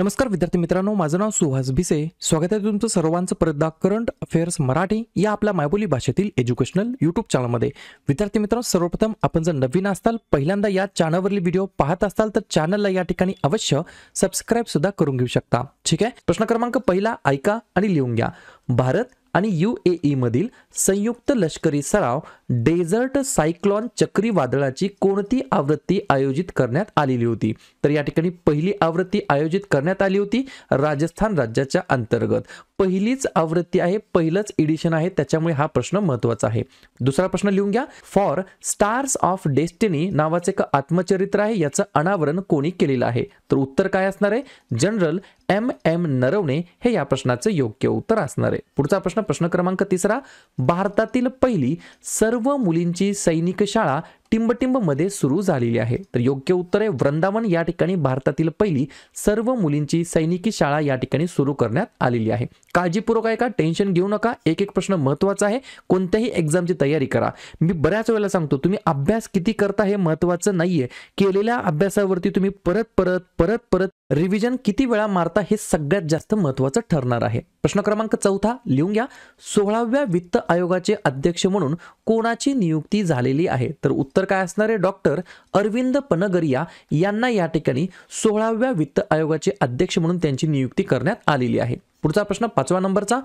नमस्कार विद्यार्थी मित्रांनो माझं नाव सुहास भिसे स्वागत आहे तुमचं सर्वांचं परदा करंट अफेअर्स मराठी या आपल्या मायबोली भाषेतील एज्युकेशनल यूट्यूब चॅनलमध्ये विद्यार्थी मित्रांनो सर्वप्रथम आपण जर नवीन असताल पहिल्यांदा या चॅनलवरील व्हिडिओ पाहत असाल तर चॅनलला या ठिकाणी अवश्य सबस्क्राईब सुद्धा करून घेऊ शकता ठीक आहे प्रश्न क्रमांक पहिला ऐका आणि लिहून घ्या भारत आणि यू ए मधील संयुक्त लष्करी सराव डेझर्ट सायक्लॉन चक्रीवादळाची कोणती आवृत्ती आयोजित करण्यात आलेली होती तर या ठिकाणी पहिली आवृत्ती आयोजित करण्यात आली होती राजस्थान राज्याच्या अंतर्गत पहिलीच आवृत्ती आहे पहिलंच एडिशन आहे त्याच्यामुळे हा प्रश्न महत्वाचा आहे दुसरा प्रश्न लिहून घ्या फॉर स्टार्स ऑफ डेस्टिनी नावाचे एक आत्मचरित्र आहे याचं अनावरण कोणी केलेलं आहे तर उत्तर काय असणार आहे जनरल एम एम नरवणे हे या प्रश्नाचं योग्य उत्तर असणार आहे पुढचा प्रश्न प्रश्न क्रमांक तिसरा भारतातील पहिली सर्व मुलींची सैनिक शाळा टिंबटिंबमध्ये सुरू झालेली आहे तर योग्य उत्तर आहे वृंदावन या ठिकाणी भारतातील पहिली सर्व मुलींची सैनिकी शाळा या ठिकाणी सुरू करण्यात आलेली आहे काळजीपूर्वक आहे का टेन्शन घेऊ नका एक एक प्रश्न महत्त्वाचा आहे कोणत्याही एक्झामची तयारी करा मी बऱ्याच वेळेला सांगतो तुम्ही अभ्यास किती करता हे महत्त्वाचं नाहीये केलेल्या अभ्यासावरती तुम्ही परत परत परत परत रिव्हिजन किती वेळा मारता हे सगळ्यात जास्त महत्वाचं ठरणार आहे प्रश्न क्रमांक चौथा लिहून घ्या सोळाव्या वित्त आयोगाचे अध्यक्ष म्हणून कोणाची नियुक्ती झालेली आहे तर उत्तर उत्तर काय असणारे डॉक्टर अरविंद पनगरिया यांना या ठिकाणी सोळाव्या वित्त आयोगाचे अध्यक्ष म्हणून त्यांची नियुक्ती करण्यात आलेली आहे पुढचा प्रश्न पाचवा नंबरचा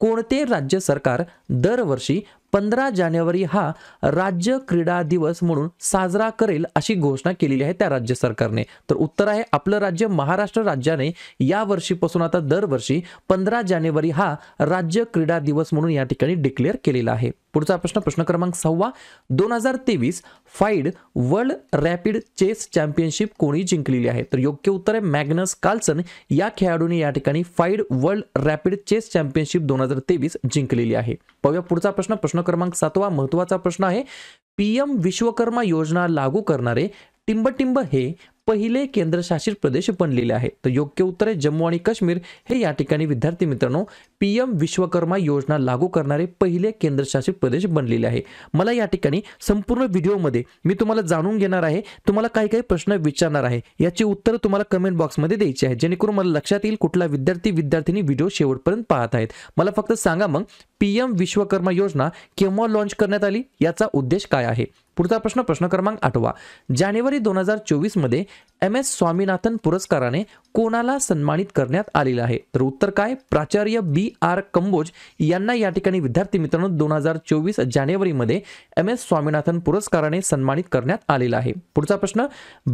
कोणते राज्य सरकार दरवर्षी पंधरा जानेवारी हा राज्य क्रीडा दिवस म्हणून साजरा करेल अशी घोषणा केलेली आहे त्या राज्य सरकारने तर उत्तर आहे आपलं राज्य महाराष्ट्र राज्याने या वर्षीपासून आता दरवर्षी पंधरा जानेवारी हा राज्य क्रीडा दिवस म्हणून या ठिकाणी डिक्लेअर केलेला आहे पुढचा प्रश्न प्रश्न क्रमांक सहावा दोन हजार तेवीस FIDE world rapid chess championship कोणी जिंकलेली आहे तर योग्य उत्तर आहे मॅग्नस कार्लसन या खेळाडूने या ठिकाणी FIDE world rapid chess championship दोन हजार तेवीस जिंकलेली आहे पाहूया पुढचा प्रश्न प्रश्न क्रमांक सातवा महत्वाचा प्रश्न आहे पीएम विश्वकर्मा योजना लागू करणारे टिंबटिंब हे पहिले केंद्रशासित प्रदेश बनलेले आहे तर योग्य उत्तर आहे जम्मू आणि काश्मीर हे या ठिकाणी विद्यार्थी मित्रांनो पी एम विश्वकर्मा योजना लागू करणारे पहिले केंद्रशासित प्रदेश बनलेले आहे मला या ठिकाणी संपूर्ण व्हिडिओमध्ये मी तुम्हाला जाणून घेणार आहे तुम्हाला काही काही प्रश्न विचारणार आहे याची उत्तरं तुम्हाला कमेंट बॉक्समध्ये द्यायची आहे जेणेकरून मला लक्षात येईल कुठला विद्यार्थी विद्यार्थिनी व्हिडिओ शेवटपर्यंत पाहत आहेत मला फक्त सांगा मग पी एम विश्वकर्मा योजना केव्हा लॉन्च करण्यात आली याचा उद्देश काय आहे पुढचा प्रश्न प्रश्न क्रमांक आठवा जानेवारी दोन हजार चोवीसमध्ये एम एस स्वामीनाथन पुरस्काराने कोणाला सन्मानित करण्यात आलेला आहे तर उत्तर काय प्राचार्य बी डी आर कंबोज यांना या ठिकाणी विद्यार्थी मित्रांनो दोन हजार चोवीस जानेवारीमध्ये एम एस स्वामीनाथन पुरस्काराने सन्मानित करण्यात आलेला आहे पुढचा प्रश्न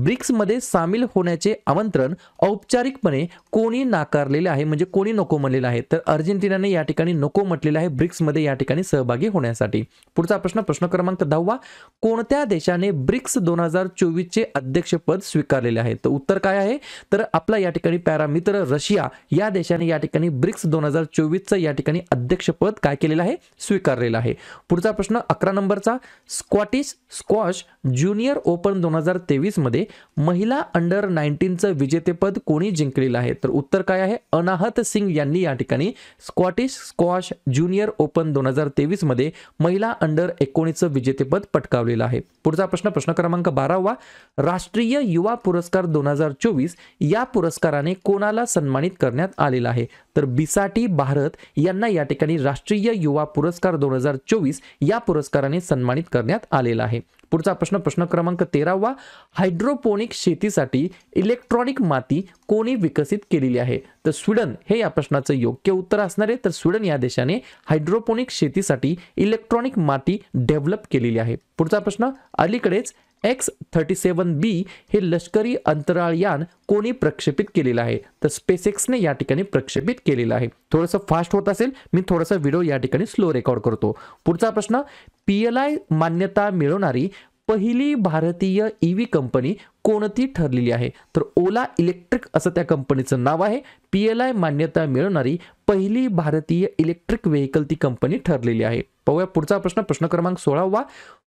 ब्रिक्स मध्ये सामील होण्याचे आमंत्रण औपचारिकपणे कोणी नाकारलेले आहे म्हणजे कोणी नको म्हणलेलं आहे तर अर्जेंटिनाने या ठिकाणी नको म्हटलेलं आहे ब्रिक्स मध्ये या ठिकाणी सहभागी होण्यासाठी पुढचा प्रश्न प्रश्न क्रमांक दहावा कोणत्या देशाने ब्रिक्स दोन हजार चोवीसचे अध्यक्षपद स्वीकारलेले आहे तर उत्तर काय आहे तर आपला या ठिकाणी पॅरामित्र रशिया या देशाने या ठिकाणी ब्रिक्स दोन हजार चोवीसचं या ठिकाणी अध्यक्षपद काय केलेलं आहे स्वीकारलेलं आहे पुढचा प्रश्न अकरा नंबरचा स्कॉटिश स्क्वॉश ज्युनियर ओपन दोन हजार तेवीसमध्ये महिला अंडर नाईन्टीनचं विजेतेपद कोणी जिंकलेलं आहे तर उत्तर काय आहे अनाहत सिंग यांनी या ठिकाणी स्कॉटिश स्क्वॉश ज्युनियर ओपन दोन हजार तेवीसमध्ये महिला अंडर एकोणीसचं विजेतेपद पटकावलेलं आहे पुढचा प्रश्न प्रश्न क्रमांक बारावा राष्ट्रीय युवा पुरस्कार दोन हजार चोवीस या पुरस्काराने कोणाला सन्मानित करण्यात आलेला आहे तर बिसाटी बहा भारत यांना या ठिकाणी राष्ट्रीय युवा पुरस्कार दोन हजार चोवीस या पुरस्काराने सन्मानित करण्यात आलेला आहे पुढचा प्रश्न प्रश्न क्रमांक तेरावा हायड्रोपोनिक शेतीसाठी इलेक्ट्रॉनिक माती कोणी विकसित केलेली आहे तर स्वीडन हे या प्रश्नाचं योग्य उत्तर असणार आहे तर स्वीडन या देशाने हायड्रोपोनिक शेतीसाठी इलेक्ट्रॉनिक माती डेव्हलप केलेली आहे पुढचा प्रश्न अलीकडेच एक्स थर्टी सेवन बी हे लष्करी अंतराळयान कोणी प्रक्षेपित केलेलं आहे तर स्पेसेक्सने या ठिकाणी प्रक्षेपित केलेलं आहे थोडंसं फास्ट होत असेल मी थोडासा व्हिडिओ या ठिकाणी स्लो रेकॉर्ड करतो पुढचा प्रश्न पी एल आय मान्यता मिळवणारी पहिली भारतीय ई व्ही कंपनी कोणती ठरलेली आहे तर ओला इलेक्ट्रिक असं त्या कंपनीचं नाव आहे पी एल आय मान्यता मिळवणारी पहिली भारतीय इलेक्ट्रिक व्हेकल ती कंपनी ठरलेली आहे पाहूया पुढचा प्रश्न प्रश्न क्रमांक सोळावा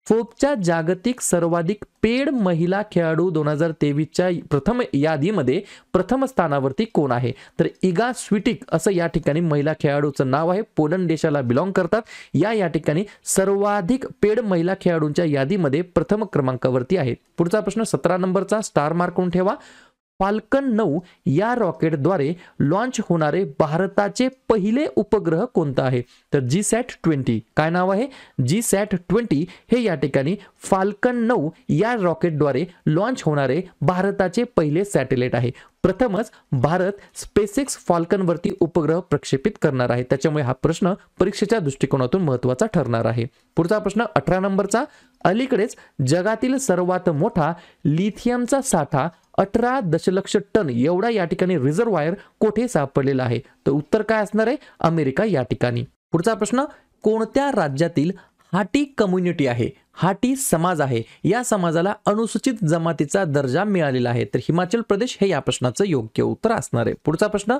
फोपच्या जागतिक सर्वाधिक पेड महिला खेळाडू दोन हजार तेवीसच्या प्रथम यादीमध्ये प्रथम स्थानावरती कोण आहे तर इगा स्विटिक असं या ठिकाणी महिला खेळाडूचं नाव आहे पोलंड देशाला बिलॉंग करतात या या ठिकाणी सर्वाधिक पेड महिला खेळाडूंच्या यादीमध्ये प्रथम क्रमांकावरती आहे पुढचा प्रश्न सतरा नंबरचा स्टार मार्क ठेवा फाल्कन नऊ या रॉकेटद्वारे लॉन्च होणारे भारताचे पहिले उपग्रह कोणता आहे तर जी सॅट ट्वेंटी काय नाव आहे जी सॅट ट्वेंटी हे या ठिकाणी फाल्कन नऊ या रॉकेटद्वारे लॉन्च होणारे भारताचे पहिले सॅटेलाइट आहे प्रथमच भारत स्पेसिक्स फाल्कनवरती उपग्रह प्रक्षेपित करणार आहे त्याच्यामुळे हा प्रश्न परीक्षेच्या दृष्टिकोनातून महत्त्वाचा ठरणार आहे पुढचा प्रश्न अठरा नंबरचा अलीकडेच जगातील सर्वात मोठा लिथियमचा साठा अठरा दशलक्ष टन एवढा या ठिकाणी वायर कोठे सापडलेला आहे तर उत्तर काय असणार आहे अमेरिका या ठिकाणी पुढचा प्रश्न कोणत्या राज्यातील हाटी कम्युनिटी आहे हाटी समाज आहे या समाजाला अनुसूचित जमातीचा दर्जा मिळालेला आहे तर हिमाचल प्रदेश हे या प्रश्नाचं योग्य उत्तर असणार आहे पुढचा प्रश्न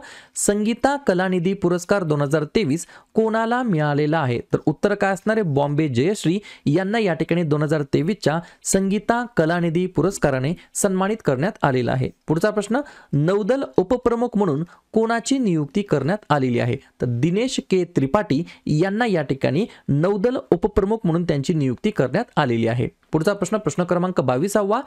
संगीता कलानिधी पुरस्कार दोन हजार तेवीस कोणाला मिळालेला आहे तर उत्तर काय असणार आहे बॉम्बे जयश्री यांना या ठिकाणी दोन हजार तेवीसच्या संगीता कलानिधी पुरस्काराने सन्मानित करण्यात आलेला आहे पुढचा प्रश्न नौदल उपप्रमुख म्हणून कोणाची नियुक्ती करण्यात आलेली आहे तर दिनेश के त्रिपाठी यांना या ठिकाणी नौदल उपप्रमुख म्हणून त्यांची नियुक्ती करण्यात आलेली आहे पुढचा प्रश्न प्रश्न क्रमांक बावीसावा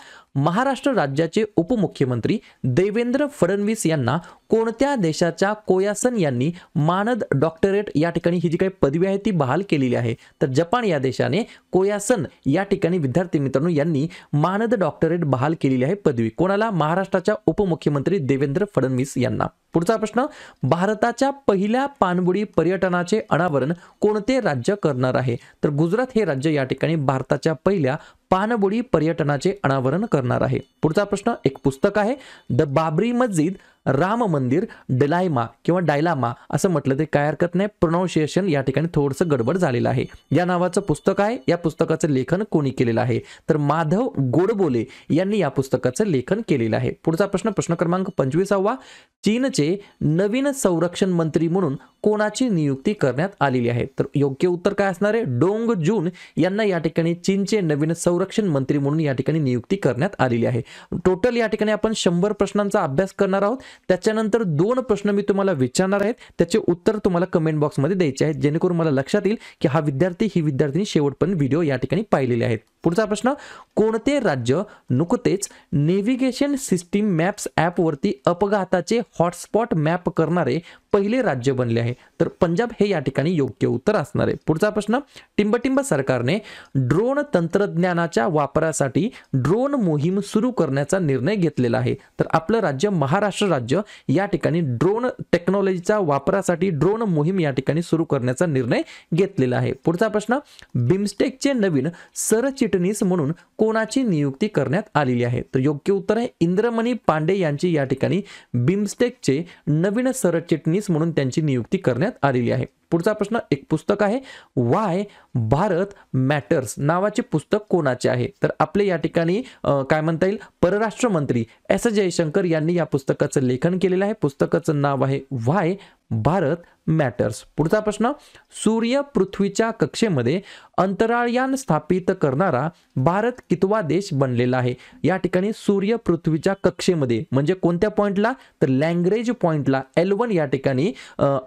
महाराष्ट्र राज्याचे उपमुख्यमंत्री देवेंद्र फडणवीस यांना कोणत्या देशाच्या कोयासन यांनी मानद डॉक्टरेट या ठिकाणी ही जी काही पदवी आहे ती बहाल केलेली आहे तर जपान या देशाने कोयासन या ठिकाणी विद्यार्थी मित्रांनो यांनी मानद डॉक्टरेट बहाल केलेली आहे पदवी कोणाला महाराष्ट्राच्या उपमुख्यमंत्री देवेंद्र फडणवीस यांना पुढचा प्रश्न भारताच्या पहिल्या पाणबुडी पर्यटनाचे अनावरण कोणते राज्य करणार आहे तर गुजरात हे राज्य या ठिकाणी भारताच्या पहिल्या पानबुडी पर्यटनाचे अनावरण करणार आहे पुढचा प्रश्न एक पुस्तक आहे द बाबरी मस्जिद राम मंदिर डलायमा किंवा डायलामा असं म्हटलं ते काय हरकत नाही प्रोनाऊन्सिएशन या ठिकाणी थोडंसं गडबड झालेलं आहे या नावाचं पुस्तक आहे या पुस्तकाचं लेखन कोणी केलेलं आहे तर माधव गोडबोले यांनी या पुस्तकाचं लेखन केलेलं आहे पुढचा प्रश्न प्रश्न क्रमांक पंचवीसावा चीनचे नवीन संरक्षण मंत्री म्हणून कोणाची नियुक्ती करण्यात आलेली आहे तर योग्य उत्तर काय असणार आहे डोंग जून यांना या ठिकाणी चीनचे नवीन संरक्षण मंत्री म्हणून या ठिकाणी नियुक्ती करण्यात आलेली आहे टोटल या ठिकाणी आपण शंभर प्रश्नांचा अभ्यास करणार आहोत त्याच्यानंतर दोन प्रश्न मी तुम्हाला विचारणार आहेत त्याचे उत्तर तुम्हाला कमेंट बॉक्समध्ये द्यायचे आहेत जेणेकरून मला लक्षात येईल की हा विद्यार्थी ही विद्यार्थिनी शेवटपर्यंत व्हिडिओ या ठिकाणी पाहिलेले आहेत पुढचा प्रश्न कोणते राज्य नुकतेच नेव्हिगेशन सिस्टीम मॅप्स ॲपवरती अपघाताचे हॉटस्पॉट मॅप करणारे पहिले राज्य बनले आहे तर पंजाब हे या ठिकाणी योग्य उत्तर असणार आहे पुढचा प्रश्न टिंबटिंब सरकारने ड्रोन तंत्रज्ञानाच्या वापरासाठी ड्रोन मोहीम सुरू करण्याचा निर्णय घेतलेला आहे तर आपलं राज्य महाराष्ट्र राज्य या ठिकाणी ड्रोन टेक्नॉलॉजीचा वापरासाठी ड्रोन मोहीम या ठिकाणी सुरू करण्याचा निर्णय घेतलेला आहे पुढचा प्रश्न बिमस्टेकचे नवीन सरचिट सरचिटणीस म्हणून कोणाची नियुक्ती करण्यात आलेली आहे तर योग्य उत्तर आहे इंद्रमणी पांडे यांची या ठिकाणी बिमस्टेकचे नवीन सरचिटणीस म्हणून त्यांची नियुक्ती करण्यात आलेली आहे पुढचा प्रश्न एक पुस्तक आहे वाय भारत मॅटर्स नावाचे पुस्तक कोणाचे आहे तर आपले या ठिकाणी काय म्हणता येईल परराष्ट्र मंत्री एस जयशंकर यांनी या पुस्तकाचं लेखन केलेलं आहे पुस्तकाचं नाव आहे वाय भारत मॅटर्स पुढचा प्रश्न सूर्य पृथ्वीच्या कक्षेमध्ये अंतराळयान स्थापित करणारा भारत कितवा देश बनलेला आहे या ठिकाणी सूर्य पृथ्वीच्या कक्षेमध्ये म्हणजे कोणत्या पॉइंटला तर लँग्रेज पॉइंटला एल वन या ठिकाणी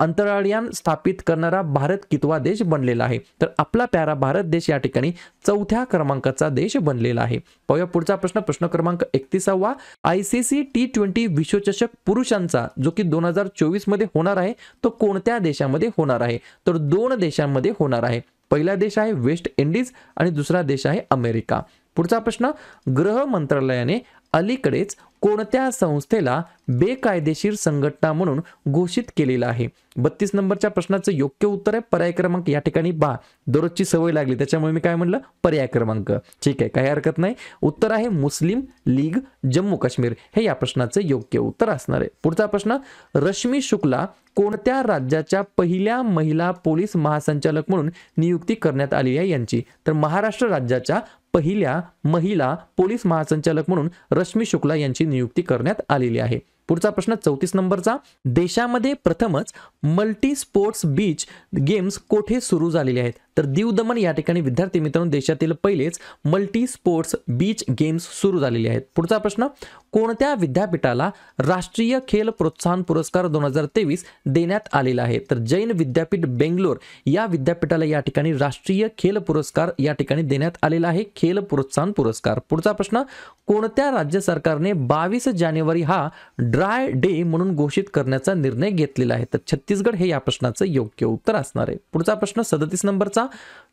अंतराळयान स्थापित करणारा भारत कितवा देश बनलेला आहे तर आपला प्यारा भारत देश या ठिकाणी चौथ्या क्रमांकाचा देश बनलेला आहे पाहूया पुढचा प्रश्न प्रश्न क्रमांक एकतीसावा I C C T twenty विश्वचषक पुरुषांचा जो की दोन हजार चोवीस मध्ये होणार आहे तो कोणत्या देशामध्ये होणार आहे तर दोन देशांमध्ये होणार आहे पहिला देश आहे वेस्ट इंडिज आणि दुसरा देश आहे अमेरिका पुढचा प्रश्न गृह मंत्रालयाने अलीकडेच कोणत्या संस्थेला बेकायदेशीर संघटना म्हणून घोषित केलेला आहे बत्तीस नंबरच्या प्रश्नाचं योग्य उत्तर आहे पर्याय क्रमांक या ठिकाणी बा दररोजची सवय लागली त्याच्यामुळे मी काय म्हणलं पर्याय क्रमांक ठीक आहे काही हरकत नाही उत्तर आहे मुस्लिम लीग जम्मू काश्मीर हे या प्रश्नाचं योग्य उत्तर असणार आहे पुढचा प्रश्न रश्मी शुक्ला कोणत्या राज्याच्या पहिल्या महिला पोलीस महासंचालक म्हणून नियुक्ती करण्यात आली आहे यांची तर महाराष्ट्र राज्याच्या पहिल्या महिला पोलीस महासंचालक म्हणून रश्मी शुक्ला यांची नियुक्ती करण्यात आलेली आहे पुढचा प्रश्न चौतीस नंबरचा देशामध्ये प्रथमच मल्टी स्पोर्ट्स बीच गेम्स कोठे सुरू झालेले आहेत तर दीव दमन या ठिकाणी विद्यार्थी मित्रांनो देशातील पहिलेच मल्टी स्पोर्ट्स बीच गेम्स सुरू झालेले आहेत पुढचा प्रश्न कोणत्या विद्यापीठाला राष्ट्रीय खेल प्रोत्साहन पुरस्कार दोन हजार तेवीस देण्यात आलेला आहे तर जैन विद्यापीठ बेंगलोर या विद्यापीठाला या ठिकाणी राष्ट्रीय खेल पुरस्कार या ठिकाणी देण्यात आलेला आहे खेल प्रोत्साहन पुरस्कार पुढचा प्रश्न कोणत्या राज्य सरकारने बावीस जानेवारी हा ड्राय डे म्हणून घोषित करण्याचा निर्णय घेतलेला आहे तर छत्तीसगड हे या प्रश्नाचं योग्य उत्तर असणार आहे पुढचा प्रश्न सदतीस नंबरचा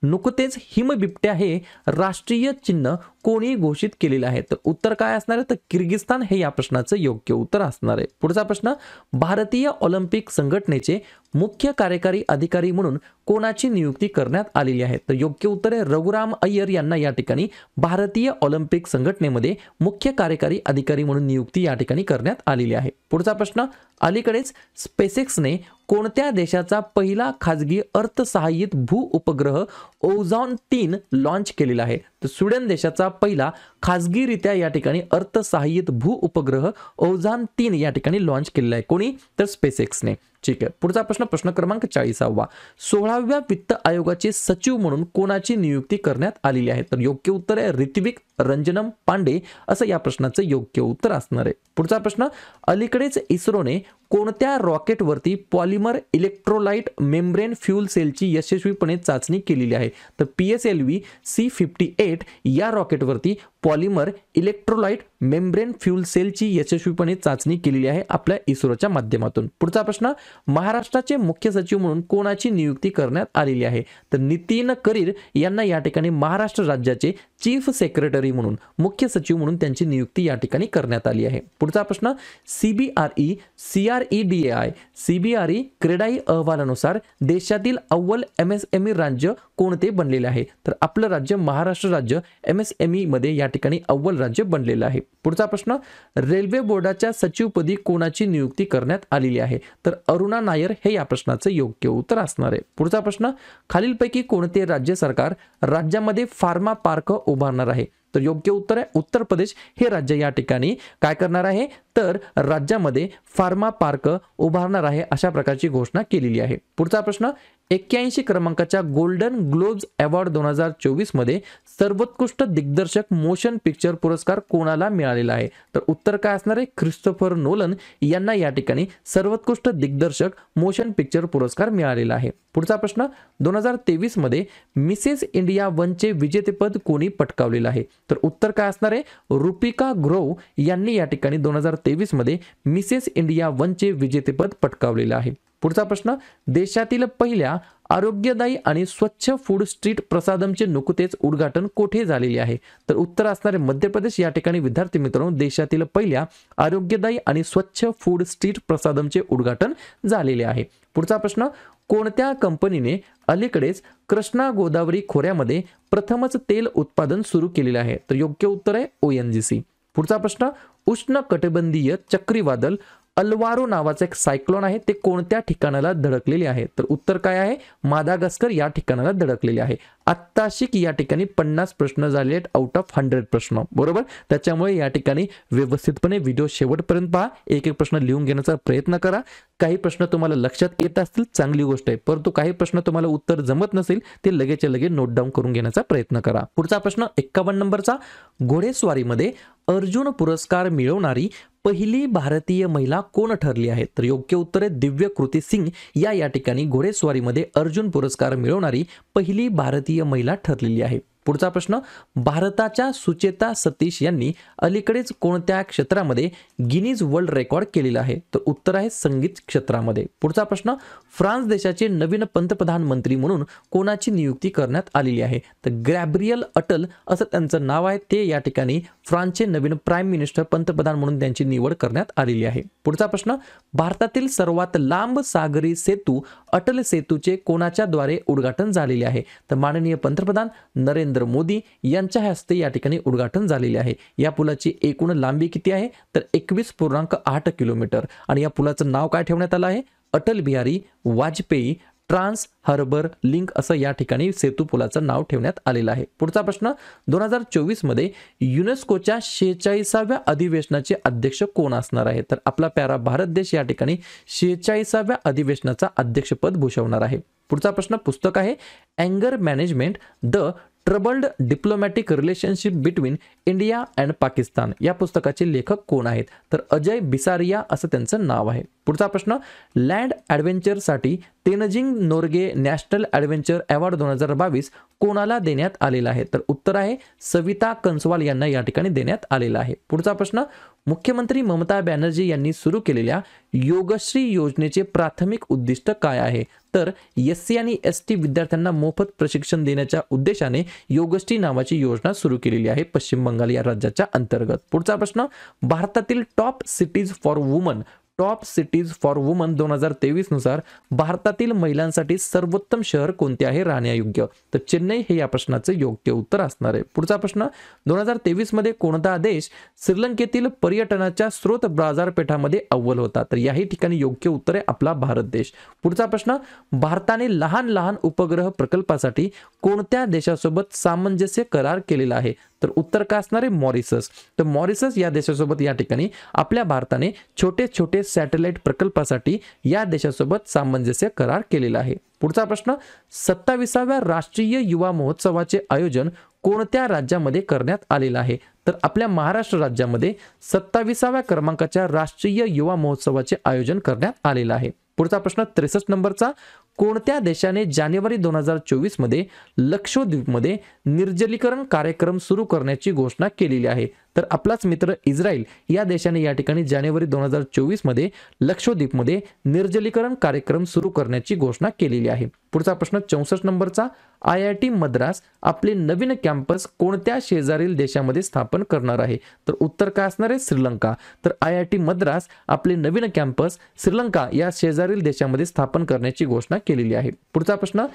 नुकतेच हिमबिबट्या हे राष्ट्रीय चिन्ह कोणी घोषित केलेलं आहे तर उत्तर काय असणार आहे तर किर्गिस्तान हे या प्रश्नाचं योग्य उत्तर असणार आहे पुढचा प्रश्न भारतीय ऑलिम्पिक संघटनेचे मुख्य कार्यकारी अधिकारी म्हणून कोणाची नियुक्ती करण्यात आलेली आहे तर योग्य उत्तर आहे रघुराम अय्यर यांना या ठिकाणी भारतीय ऑलिम्पिक संघटनेमध्ये मुख्य कार्यकारी अधिकारी म्हणून नियुक्ती या ठिकाणी करण्यात आलेली आहे पुढचा प्रश्न अलीकडेच स्पेसेक्सने कोणत्या देशाचा पहिला खाजगी अर्थसहाय्यित भू उपग्रह ओझॉन तीन लॉन्च केलेला आहे तर स्वीडन देशाचा पहिला खाजगीरित्या या ठिकाणी अर्थसहाय्यित भू उपग्रह ओझॉन तीन या ठिकाणी लॉन्च केलेला आहे कोणी तर स्पेसेक्सने ठीक आहे पुढचा प्रश्न प्रश्न क्रमांक चाळीसावा सोळाव्या वित्त आयोगाचे सचिव म्हणून कोणाची नियुक्ती करण्यात आलेली आहे तर योग्य उत्तर आहे ऋत्विक रंजनम पांडे असं या प्रश्नाचं योग्य उत्तर असणार आहे पुढचा प्रश्न अलीकडेच इस्रोने कोणत्या रॉकेटवरती पॉलिमर इलेक्ट्रोलाइट मेम्ब्रेन फ्यूल सेलची यशस्वीपणे चाचणी केलेली आहे तर P S L V C fifty eight या रॉकेटवरती पॉलिमर इलेक्ट्रोलाइट मेम्ब्रेन फ्यूल सेलची यशस्वीपणे चाचणी केलेली आहे आपल्या इस्रोच्या माध्यमातून पुढचा प्रश्न महाराष्ट्राचे मुख्य सचिव म्हणून कोणाची नियुक्ती करण्यात आलेली आहे तर नितीन करीर यांना या ठिकाणी महाराष्ट्र राज्याचे चीफ सेक्रेटरी म्हणून मुख्य सचिव म्हणून त्यांची नियुक्ती या ठिकाणी करण्यात आली आहे पुढचा प्रश्न C B C R D A I CREDAI अहवालानुसार देशातील अव्वल एम एस एम ई राज्य कोणते बनलेले आहे तर आपलं राज्य महाराष्ट्र राज्य एम एस एम या ठिकाणी अव्वल राज्य बनलेलं आहे पुढचा प्रश्न रेल्वे बोर्डाच्या सचिवपदी कोणाची नियुक्ती करण्यात आलेली आहे तर अरुणा नायर हे या प्रश्नाचं योग्य उत्तर असणार आहे पुढचा प्रश्न खालीलपैकी कोणते राज्य सरकार राज्यामध्ये फार्मा पार्क उभारणार आहे तर योग्य उत्तर आहे उत्तर प्रदेश हे राज्य या ठिकाणी काय करणार आहे तर राज्यामध्ये फार्मा पार्क उभारणार आहे अशा प्रकारची घोषणा केलेली आहे पुढचा प्रश्न एक्क्याऐंशी क्रमांकाच्या गोल्डन ग्लोब्स अवॉर्ड दोन हजार चोवीसमध्ये सर्वोत्कृष्ट दिग्दर्शक मोशन पिक्चर पुरस्कार कोणाला मिळालेला आहे तर उत्तर काय असणार आहे क्रिस्टोफर नोलन यांना या ठिकाणी सर्वोत्कृष्ट दिग्दर्शक मोशन पिक्चर पुरस्कार मिळालेला आहे पुढचा प्रश्न दोन हजार तेवीसमध्ये मिसेस इंडिया वनचे विजेतेपद कोणी पटकावलेलं आहे तर उत्तर काय असणार आहे रुपिका ग्रोव यांनी या ठिकाणी दोन हजार तेवीसमध्ये मिसेस इंडिया वनचे विजेतेपद पटकावलेलं आहे पुढचा प्रश्न देशातील पहिल्या आरोग्यदायी आणि स्वच्छ फूड स्ट्रीट प्रसादमचे नुकतेच उद्घाटन कोठे झालेले आहे तर उत्तर असणारे मध्य प्रदेश या ठिकाणी विद्यार्थी मित्रांनो देशातील पहिल्या आरोग्यदायी आणि स्वच्छ फूड स्ट्रीट प्रसादमचे उद्घाटन झालेले आहे पुढचा प्रश्न कोणत्या कंपनीने अलीकडेच कृष्णा गोदावरी खोऱ्यामध्ये प्रथमच तेल उत्पादन सुरू केलेले आहे तर योग्य उत्तर आहे ओएनजीसी पुढचा प्रश्न उष्ण कटिबंधीय चक्रीवादल अलवारो नावाचं एक सायक्लोन आहे ते कोणत्या ठिकाणाला धडकलेले आहे तर उत्तर काय आहे मादागस्कर या ठिकाणाला धडकलेले आहे आत्ताशिक या ठिकाणी पन्नास प्रश्न झाले आहेत आउट ऑफ हंड्रेड प्रश्न बरोबर त्याच्यामुळे या ठिकाणी व्यवस्थितपणे व्हिडिओ शेवटपर्यंत पहा एक एक प्रश्न लिहून घेण्याचा प्रयत्न करा काही प्रश्न तुम्हाला लक्षात येत असतील चांगली गोष्ट आहे परंतु काही प्रश्न तुम्हाला उत्तर जमत नसेल ते लगेच लगेच नोट डाऊन करून घेण्याचा प्रयत्न करा पुढचा प्रश्न एक्कावन्न नंबरचा घोडेस्वारीमध्ये अर्जुन पुरस्कार मिळवणारी पहिली भारतीय महिला कोण ठरली आहे तर योग्य उत्तरे दिव्य कृती सिंग या या ठिकाणी घोडेस्वारीमध्ये अर्जुन पुरस्कार मिळवणारी पहिली भारतीय महिला ठरलेली आहे पुढचा प्रश्न भारताच्या सुचेता सतीश यांनी अलीकडेच कोणत्या क्षेत्रामध्ये गिनीज वर्ल्ड रेकॉर्ड केलेला आहे तर उत्तर आहे संगीत क्षेत्रामध्ये पुढचा प्रश्न फ्रान्स देशाचे नवीन पंतप्रधान मंत्री म्हणून कोणाची नियुक्ती करण्यात आलेली आहे तर ग्रॅब्रियल अटल असं त्यांचं नाव आहे ते या ठिकाणी फ्रान्सचे नवीन प्राईम मिनिस्टर पंतप्रधान म्हणून त्यांची निवड करण्यात आलेली आहे पुढचा प्रश्न भारतातील सर्वात लांब सागरी सेतू अटल सेतूचे कोणाच्या द्वारे उद्घाटन झालेले आहे तर माननीय पंतप्रधान नरेंद्र नरेंद्र मोदी यांच्या हस्ते या ठिकाणी उद्घाटन झालेले आहे या पुलाची एकूण लांबी किती आहे तर एकवीस पूर्णांक आठ किलोमीटर आणि या पुलाचं नाव काय ठेवण्यात आलं आहे Atal Bihari Vajpayee trans harbour link असं या ठिकाणी सेतू पुलाचं नाव ठेवण्यात आलेलं आहे पुढचा प्रश्न दोन हजार चोवीसमध्ये युनेस्कोच्या शेहेचाळीसाव्या अधिवेशनाचे अध्यक्ष कोण असणार आहे तर आपला प्यारा भारत देश या ठिकाणी शेहेचाळीसाव्या अधिवेशनाचा अध्यक्षपद भूषवणार आहे पुढचा प्रश्न पुस्तक आहे अँगर management the troubled diplomatic relationship between India and Pakistan या पुस्तकाचे लेखक कोण आहेत तर अजय बिसारिया असं त्यांचं नाव आहे पुढचा प्रश्न लँड ॲडव्हेंचरसाठी Tenzing Norgay national adventure award दोन हजार बावीस कोणाला देण्यात आलेला आहे तर उत्तर आहे सविता कंसवाल यांना या ठिकाणी देण्यात आलेला आहे पुढचा प्रश्न मुख्यमंत्री ममता बॅनर्जी यांनी सुरू केलेल्या योगश्री योजनेचे प्राथमिक उद्दिष्ट काय आहे तर एस सी आणि एस टी विद्यार्थ्यांना मोफत प्रशिक्षण देण्याच्या उद्देशाने योगश्री नावाची योजना सुरू केलेली आहे पश्चिम बंगाल या राज्याच्या अंतर्गत पुढचा प्रश्न भारतातील top cities for women top cities for women दोन हजार तेवीसनुसार भारतातील महिलांसाठी सर्वोत्तम शहर कोणते आहे राहण्यायोग्य तर चेन्नई हे या प्रश्नाचे योग्य उत्तर असणार आहे पुढचा प्रश्न दोन हजार तेवीसमध्ये कोणता देश श्रीलंकेतील पर्यटनाच्या स्रोत बाजारपेठामध्ये अव्वल होता तर याही ठिकाणी योग्य उत्तर आहे आपला भारत देश पुढचा प्रश्न भारताने लहान लहान उपग्रह प्रकल्पासाठी कोणत्या देशासोबत सामंजस्य करार केलेला आहे तर उत्तर काय असणार आहे मॉरिसस तर मॉरिसस या देशासोबत या ठिकाणी आपल्या भारताने छोटे छोटे सॅटेलाइट प्रकल्पासाठी या देशासोबत सामंजस्य करार केलेला आहे पुढचा प्रश्न सत्ताविसाव्या राष्ट्रीय युवा महोत्सवाचे आयोजन कोणत्या राज्यामध्ये करण्यात आलेलं आहे तर आपल्या महाराष्ट्र राज्यामध्ये सत्ताविसाव्या क्रमांकाच्या राष्ट्रीय युवा महोत्सवाचे आयोजन करण्यात आलेलं आहे पुढचा प्रश्न त्रेसष्ट नंबरचा कोणत्या देशाने जानेवारी दोन हजार चोवीसमध्ये मध्ये लक्षद्वीपमध्ये निर्जलीकरण कार्यक्रम सुरू करण्याची घोषणा केलेली आहे तर आपलाच मित्र इस्रायल या देशाने या ठिकाणी जानेवारी दोन हजार चोवीसमध्ये लक्षद्वीपमध्ये निर्जलीकरण कार्यक्रम सुरू करण्याची घोषणा केलेली आहे पुढचा प्रश्न चौसष्ट नंबरचा आय आय टी मद्रास आपले नवीन कॅम्पस कोणत्या शेजारील देशामध्ये स्थापन करणार आहे तर उत्तर काय असणार आहे श्रीलंका तर आय आय टी मद्रास आपले नवीन कॅम्पस श्रीलंका या शेजारील देशामध्ये स्थापन करण्याची घोषणा केलेली आहे पुढचा प्रश्न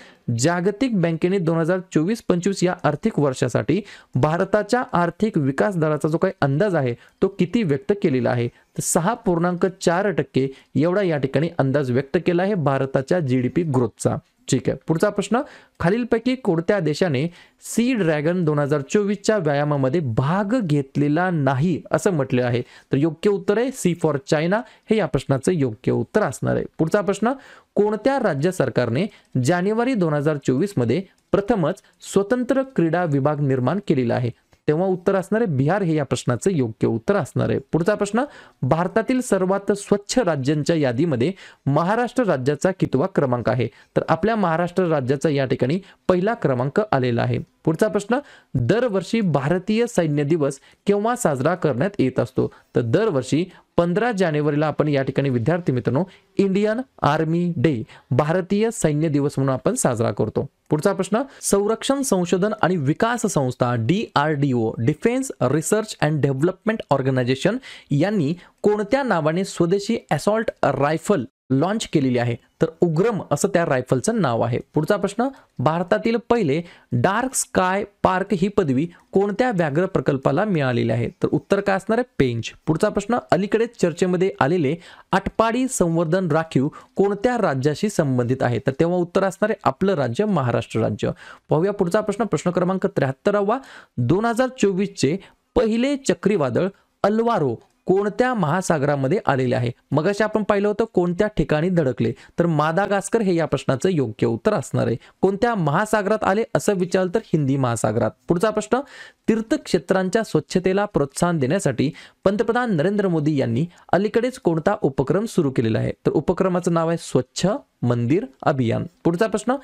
जागतिक बँकेने दोन हजार चोवीस पंचवीस या आर्थिक वर्षासाठी भारताच्या आर्थिक विकास दराचा जो काही अंदाज आहे तो किती व्यक्त केलेला आहे तर सहा पूर्णांक चार टक्के एवढा या ठिकाणी अंदाज व्यक्त केला आहे भारताच्या जी डी पी ग्रोथचा ठीक आहे पुढचा प्रश्न खालीलपैकी कोणत्या देशाने सी ड्रॅगन दोन हजार चोवीसच्या व्यायामामध्ये भाग घेतलेला नाही असं म्हटलं आहे तर योग्य उत्तर आहे सी फॉर चायना हे या प्रश्नाचं योग्य उत्तर असणार आहे पुढचा प्रश्न कोणत्या राज्य सरकारने जानेवारी दोन हजार मध्ये प्रथमच स्वतंत्र क्रीडा विभाग निर्माण केलेला आहे तेव्हा उत्तर असणार आहे बिहार हे या प्रश्नाचं योग्य उत्तर असणार आहे पुढचा प्रश्न भारतातील सर्वात स्वच्छ राज्यांच्या यादीमध्ये महाराष्ट्र राज्याचा कितवा क्रमांक आहे तर आपल्या महाराष्ट्र राज्याचा या ठिकाणी पहिला क्रमांक आलेला आहे पुढचा प्रश्न दरवर्षी भारतीय सैन्य दिवस केव्हा साजरा करण्यात येत असतो तर दरवर्षी पंधरा जानेवारीला आपण या ठिकाणी विद्यार्थी मित्रांनो इंडियन आर्मी डे भारतीय सैन्य दिवस म्हणून आपण साजरा करतो पुढचा प्रश्न संरक्षण संशोधन आणि विकास संस्था D R D O defence research and development organisation यांनी कोणत्या नावाने स्वदेशी असॉल्ट रायफल लॉन्च केलेली आहे तर उग्रम असं त्या रायफलचं नाव आहे पुढचा प्रश्न भारतातील पहिले डार्क स्काय पार्क ही पदवी कोणत्या व्याघ्र प्रकल्पाला मिळालेली आहे तर उत्तर काय असणार आहे पेंच पुढचा प्रश्न अलीकडेच चर्चेमध्ये आलेले आटपाडी संवर्धन राखीव कोणत्या राज्याशी संबंधित आहे तर तेव्हा उत्तर असणार आहे आपलं राज्य महाराष्ट्र राज्य पाहूया पुढचा प्रश्न प्रश्न क्रमांक त्र्याहत्तरावा दोन हजार चोवीसचे पहिले चक्रीवादळ अलवारो कोणत्या महासागरामध्ये आलेले आहे मग असे आपण पाहिलं होतं कोणत्या ठिकाणी धडकले तर मादागास्कर हे या प्रश्नाचं योग्य उत्तर असणार आहे कोणत्या महासागरात आले असं विचारलं तर हिंदी महासागरात पुढचा प्रश्न तीर्थक्षेत्रांच्या स्वच्छतेला प्रोत्साहन देण्यासाठी पंतप्रधान नरेंद्र मोदी यांनी अलीकडेच कोणता उपक्रम सुरू केलेला आहे तर उपक्रमाचं नाव आहे स्वच्छ मंदिर अभियान पुढचा प्रश्न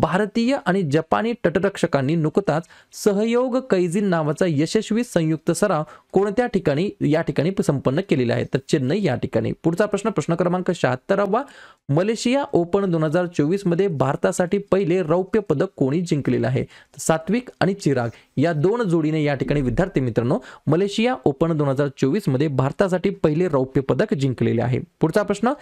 भारतीय आणि जपानी तटरक्षकांनी नुकताच सहयोग कैझिन नावाचा यशस्वी संयुक्त सराव कोणत्या ठिकाणी या ठिकाणी संपन्न केलेला आहे तर चेन्नई या ठिकाणी पुढचा प्रश्न प्रश्न क्रमांक शहात्तरावा मलेशिया ओपन दोन हजार चोवीस मध्ये भारतासाठी पहिले रौप्य पदक कोणी जिंकलेलं आहे सात्विक आणि चिराग या दोन जोडीने या ठिकाणी विद्यार्थी मित्रांनो मलेशिया ओपन दोन हजार मध्ये भारतासाठी पहिले रौप्य पदक जिंकलेले आहे पुढचा प्रश्न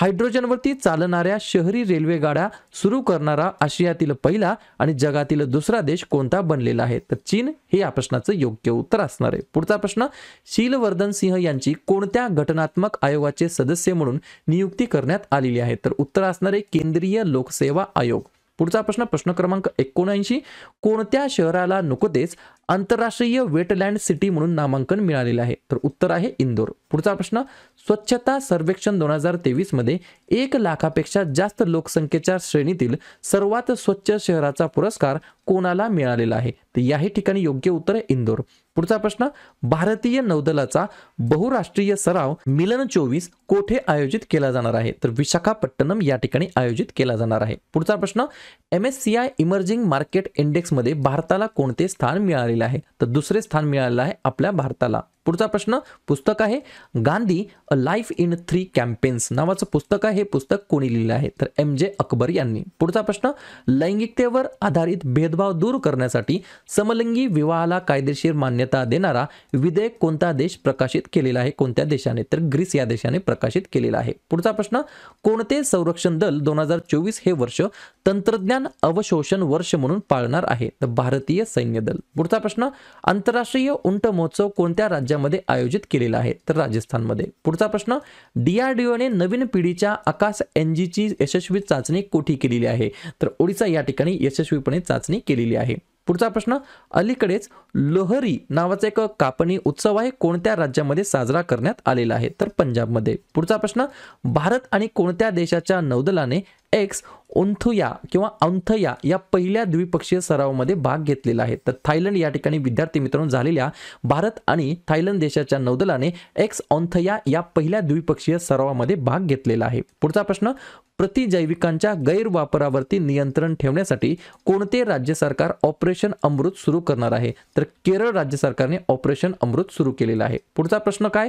हायड्रोजनवरती चालणाऱ्या शहरी रेल्वे गाड्या सुरू करणारा आशियातील पहिला आणि जगातील दुसरा देश कोणता बनलेला आहे तर चीन हे या प्रश्नाचं योग्य उत्तर असणार आहे पुढचा प्रश्न शीलवर्धन सिंह यांची कोणत्या घटनात्मक आयोगाचे सदस्य म्हणून नियुक्ती करण्यात आलेली आहे तर उत्तर असणारे केंद्रीय लोकसेवा आयोग पुढचा प्रश्न प्रश्न क्रमांक एकोणऐंशी कोणत्या शहराला नुकतेच आंतरराष्ट्रीय वेटलँड सिटी म्हणून नामांकन मिळालेलं आहे तर उत्तर आहे इंदोर पुढचा प्रश्न स्वच्छता सर्वेक्षण दोन हजार मध्ये एक लाखापेक्षा जास्त लोकसंख्येच्या श्रेणीतील सर्वात स्वच्छ शहराचा पुरस्कार कोणाला मिळालेला आहे तर याही ठिकाणी योग्य उत्तर आहे इंदोर पुढचा प्रश्न भारतीय नौदलाचा बहुराष्ट्रीय सराव मिलन चोवीस कोठे आयोजित केला जाणार आहे तर विशाखापट्टणम या ठिकाणी आयोजित केला जाणार आहे पुढचा प्रश्न M S C I emerging market इंडेक्समध्ये भारताला कोणते स्थान मिळालेले आहे तर दुसरे स्थान मिळालेलं आहे आपल्या भारताला पुढचा प्रश्न पुस्तक आहे Gandhi a life in three campaigns नावाचं पुस्तक आहे हे पुस्तक कोणी लिहिलं आहे तर एम जे अकबर यांनी पुढचा प्रश्न लैंगिकतेवर आधारित भेदभाव दूर करण्यासाठी समलिंगी विवाहाला कायदेशीर मान्यता देणारा विधेयक कोणता देश प्रकाशित केलेला आहे कोणत्या देशाने तर ग्रीस या देशाने प्रकाशित केलेला आहे पुढचा प्रश्न कोणते संरक्षण दल दोन हजार चोवीस हे वर्ष तंत्रज्ञान अवशोषण वर्ष म्हणून पाळणार आहे तर भारतीय सैन्य दल पुढचा प्रश्न आंतरराष्ट्रीय उंट महोत्सव कोणत्या राज्यात राज्यामध्ये आयोजित केलेला आहे तर राजस्थानमध्ये पुढचा प्रश्न डीआरडीओने नवीन पिढीच्या आकाश एन जीची यशस्वी चाचणी कोठी केलेली आहे तर ओडिसा या ठिकाणी यशस्वीपणे चाचणी केलेली आहे पुढचा प्रश्न अलीकडेच लोहरी नावाचा एक कापणी उत्सव आहे कोणत्या राज्यामध्ये साजरा करण्यात आलेला आहे तर पंजाबमध्ये पुढचा प्रश्न भारत आणि कोणत्या देशाच्या नौदलाने एक्स ओंथुया किंवा अंथया या पहिल्या द्विपक्षीय सरावामध्ये भाग घेतलेला आहे तर थायलंड या ठिकाणी विद्यार्थी मित्रांनो झालेल्या भारत आणि थायलंड देशाच्या नौदलाने एक्स औंथया या पहिल्या द्विपक्षीय सरावामध्ये भाग घेतलेला आहे पुढचा प्रश्न प्रतिजैविकांच्या गैरवापरावरती नियंत्रण ठेवण्यासाठी कोणते राज्य सरकार ऑपरेशन अमृत सुरू करणार आहे तर केरळ राज्य सरकारने ऑपरेशन अमृत सुरू केलेलं आहे पुढचा प्रश्न काय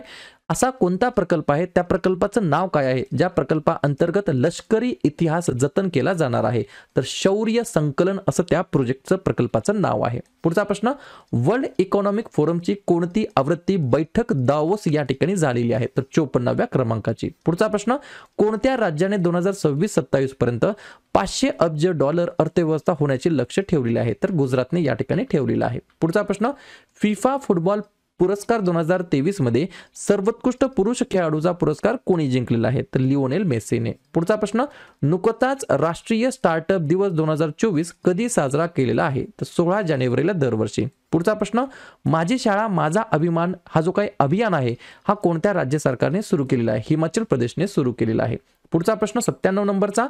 असा कोणता प्रकल्प आहे त्या प्रकल्पाचं नाव काय आहे ज्या प्रकल्पाअंतर्गत लष्करी इतिहास जतन केला जाणार आहे तर शौर्य संकलन असं त्या प्रोजेक्टचं प्रकल्पाचं नाव आहे पुढचा प्रश्न वर्ल्ड इकॉनॉमिक फोरमची कोणती आवृत्ती बैठक दावोस या ठिकाणी झालेली आहे तर चोपन्नाव्या क्रमांकाची पुढचा प्रश्न कोणत्या राज्याने दोन हजार सव्वीस सत्तावीस पर्यंत पाचशे अब्ज डॉलर अर्थव्यवस्था होण्याचे लक्ष ठेवलेले आहे तर गुजरातने या ठिकाणी ठेवलेलं आहे पुढचा प्रश्न फिफा फुटबॉल पुरस्कार दोन हजार तेवीस मध्ये सर्वोत्कृष्ट पुरुष खेळाडूचा पुरस्कार कोणी जिंकलेला आहे तर लिओनेल मेस्सीने पुढचा प्रश्न नुकताच राष्ट्रीय स्टार्टअप दिवस दोन हजार चोवीस कधी साजरा केलेला आहे तर सोळा जानेवारीला दरवर्षी पुढचा प्रश्न माझी शाळा माझा अभिमान हा जो काही अभियान आहे हा कोणत्या राज्य सरकारने सुरू केलेला आहे हिमाचल प्रदेशने सुरू केलेला आहे पुढचा प्रश्न सत्त्याण्णव नंबरचा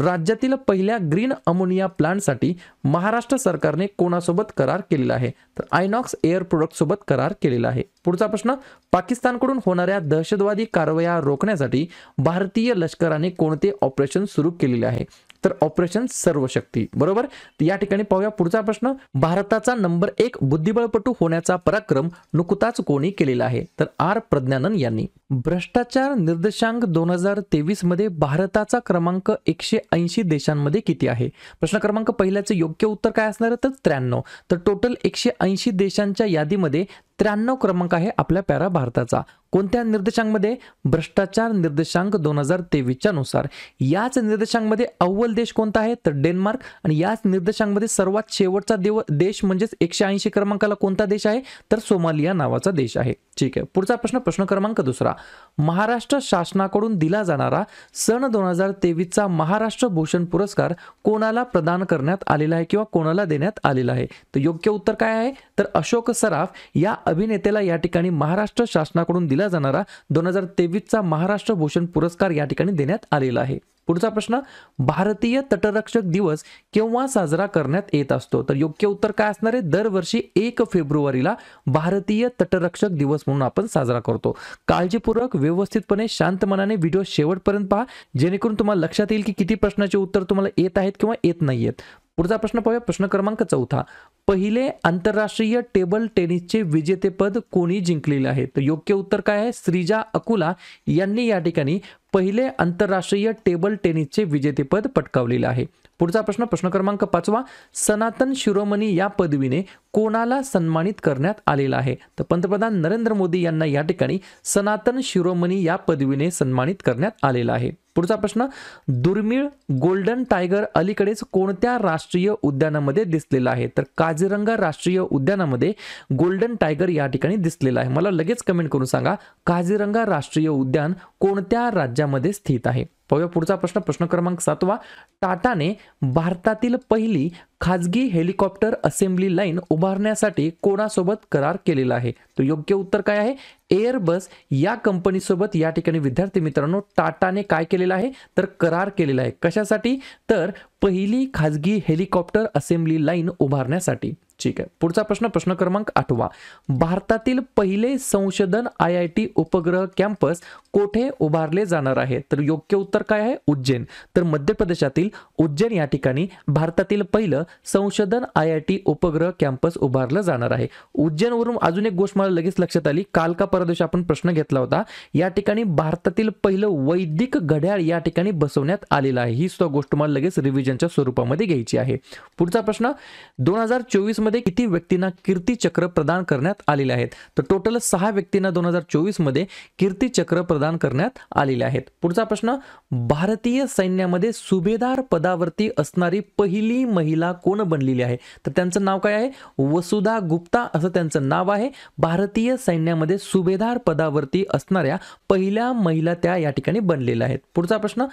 राज्यातील पहिल्या ग्रीन अमोनिया प्लांटसाठी महाराष्ट्र सरकारने कोणासोबत करार केलेला आहे तर आयनॉक्स एअर प्रोडक्ट सोबत करार केलेला आहे पुढचा प्रश्न पाकिस्तानकडून होणाऱ्या दहशतवादी कारवाया रोखण्यासाठी भारतीय लष्कराने कोणते ऑपरेशन सुरू केलेले आहे तर ऑपरेशन सर्वशक्ती बरोबर या ठिकाणी पाहूया पुढचा प्रश्न भारताचा नंबर एक बुद्धिबळपटू होण्याचा पराक्रम नुकताच कोणी केलेला आहे तर आर प्रज्ञानन यांनी भ्रष्टाचार निर्देशांक दोन हजार तेवीस मध्ये भारताचा क्रमांक एकशे ऐंशी देशांमध्ये किती आहे प्रश्न क्रमांक पहिल्याचे योग्य उत्तर काय असणार तर त्र्याण्णव तर टोटल एकशे ऐंशी देशांच्या यादीमध्ये त्र्याण्णव क्रमांक आहे आपल्या पॅरा भारताचा कोणत्या निर्देशांमध्ये भ्रष्टाचार निर्देशांक दोन हजार तेवीसच्या नुसार याच निर्देशांमध्ये अव्वल देश कोणता आहे तर डेन्मार्क आणि याच निर्देशांमध्ये सर्वात शेवटचा देव देश म्हणजेच एकशे ऐंशी क्रमांकाला कोणता देश आहे तर सोमालिया नावाचा देश आहे ठीक आहे पुढचा प्रश्न प्रश्न क्रमांक दुसरा महाराष्ट्र शासनाकडून दिला जाणारा सण दोन हजार तेवीसचा महाराष्ट्र भूषण पुरस्कार कोणाला प्रदान करण्यात आलेला आहे किंवा कोणाला देण्यात आलेला आहे तर योग्य उत्तर काय आहे तर अशोक सराफ या अभिनेत्याला या ठिकाणी महाराष्ट्र शासनाकडून दिला जाणारा दोन हजार तेवीसचा महाराष्ट्र भूषण पुरस्कार या ठिकाणी देण्यात आलेला आहे पुढचा प्रश्न भारतीय तटरक्षक दिवस केव्हा साजरा करण्यात येत असतो तर योग्य उत्तर काय असणार आहे दरवर्षी एक फेब्रुवारीला भारतीय तटरक्षक दिवस म्हणून आपण साजरा करतो काळजीपूर्वक व्यवस्थितपणे शांत मनाने व्हिडिओ शेवटपर्यंत पहा जेणेकरून तुम्हाला लक्षात येईल की किती प्रश्नाचे उत्तर तुम्हाला येत आहेत किंवा येत नाहीयेत पुढचा प्रश्न पाहूया प्रश्न क्रमांक चौथा पहिले आंतरराष्ट्रीय टेबल टेनिसचे विजेतेपद कोणी जिंकलेले आहे तर योग्य उत्तर काय आहे श्रीजा अकुला यांनी या ठिकाणी पहिले आंतरराष्ट्रीय टेबल टेनिसचे विजेतेपद पटकावलेलं आहे पुढचा प्रश्न प्रश्न क्रमांक पाचवा सनातन शिरोमणी या पदवीने कोणाला सन्मानित करण्यात आलेला आहे तर पंतप्रधान नरेंद्र मोदी यांना या ठिकाणी सनातन शिरोमणी या पदवीने सन्मानित करण्यात आलेला आहे पुढचा प्रश्न दुर्मिळ गोल्डन टायगर अलीकडेच कोणत्या राष्ट्रीय उद्यानामध्ये दिसलेला आहे तर काझीरंगा राष्ट्रीय उद्यानामध्ये गोल्डन टायगर या ठिकाणी दिसलेला आहे मला लगेच कमेंट करून सांगा काझीरंगा राष्ट्रीय उद्यान कोणत्या राज्यामध्ये स्थित आहे पाहूया पुढचा प्रश्न प्रश्न क्रमांक सातवा टाटाने भारतातील पहिली खाजगी हेलिकॉप्टर असेंब्ली लाईन उभारण्यासाठी कोणासोबत करार केलेला आहे तो योग्य उत्तर काय आहे एअरबस या कंपनीसोबत या ठिकाणी विद्यार्थी मित्रांनो टाटाने काय केलेलं आहे तर करार केलेला आहे कशासाठी तर पहिली खाजगी हेलिकॉप्टर असेंब्ली लाईन उभारण्यासाठी ठीक आहे पुढचा प्रश्न प्रश्न क्रमांक आठवा भारतातील पहिले संशोधन आय आय टी उपग्रह कॅम्पस कोठे उभारले जाणार आहे तर योग्य उत्तर काय आहे उज्जैन तर मध्य प्रदेशातील उज्जैन या ठिकाणी भारतातील पहिलं संशोधन आय आय टी उपग्रह कॅम्पस उभारलं जाणार आहे उज्जैनवरून अजून एक गोष्ट मला लगेच लक्षात आली काल का परदेश आपण प्रश्न घेतला होता या ठिकाणी भारतातील पहिलं वैदिक घड्याळ या ठिकाणी बसवण्यात आलेलं आहे ही सुद्धा गोष्ट मला लगेच रिव्हिजनच्या स्वरूपामध्ये घ्यायची आहे पुढचा प्रश्न दोन हजार चोवीस मध्ये किती व्यक्तींना कीर्ती चक्र प्रदान करण्यात आलेले आहेत तर टोटल सहा व्यक्तींना दोन हजार मध्ये कीर्ती चक्र प्रदान करण्यात आलेले आहेत पुढचा प्रश्न भारतीय सैन्यामध्ये सुभेदार पदावरती असणारी पहिली महिला कोण बनलेली आहे तर त्यांचं नाव काय आहे वसुधा गुप्ता असं त्यांचं नाव आहे भारतीय सैन्यामध्ये सुभेदार पदावरती असणाऱ्या पहिल्या महिला त्या या ठिकाणी बनलेल्या आहेत पुढचा प्रश्न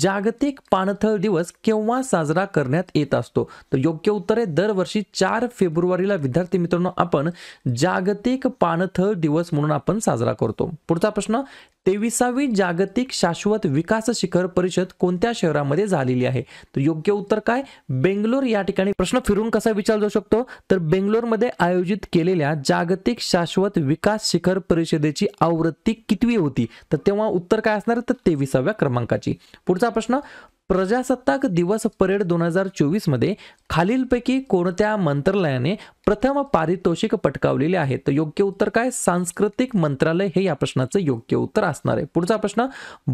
जागतिक पाणथळ दिवस केव्हा साजरा करण्यात येत असतो तर योग्य उत्तर आहे दरवर्षी चार फेब्रुवारीला विद्यार्थी मित्रांनो आपण जागतिक पानथळ दिवस म्हणून आपण साजरा करतो पुढचा प्रश्न तेविसावी जागतिक शाश्वत विकास शिखर परिषद कोणत्या शहरामध्ये झालेली आहे तर योग्य उत्तर काय बेंगलोर या ठिकाणी प्रश्न फिरून कसा विचारला जाऊ शकतो तर बेंगलोरमध्ये आयोजित केलेल्या जागतिक शाश्वत विकास शिखर परिषदेची आवृत्ती कितवी होती तर तेव्हा उत्तर काय असणार तर तेविसाव्या क्रमांकाची पुढचा प्रश्न प्रजासत्ताक दिवस परेड दोन हजार मध्ये खालीलपैकी कोणत्या मंत्रालयाने प्रथम पारितोषिक पटकावलेले आहे तर योग्य उत्तर काय सांस्कृतिक मंत्रालय हे या प्रश्नाचं योग्य उत्तर असणार आहे पुढचा प्रश्न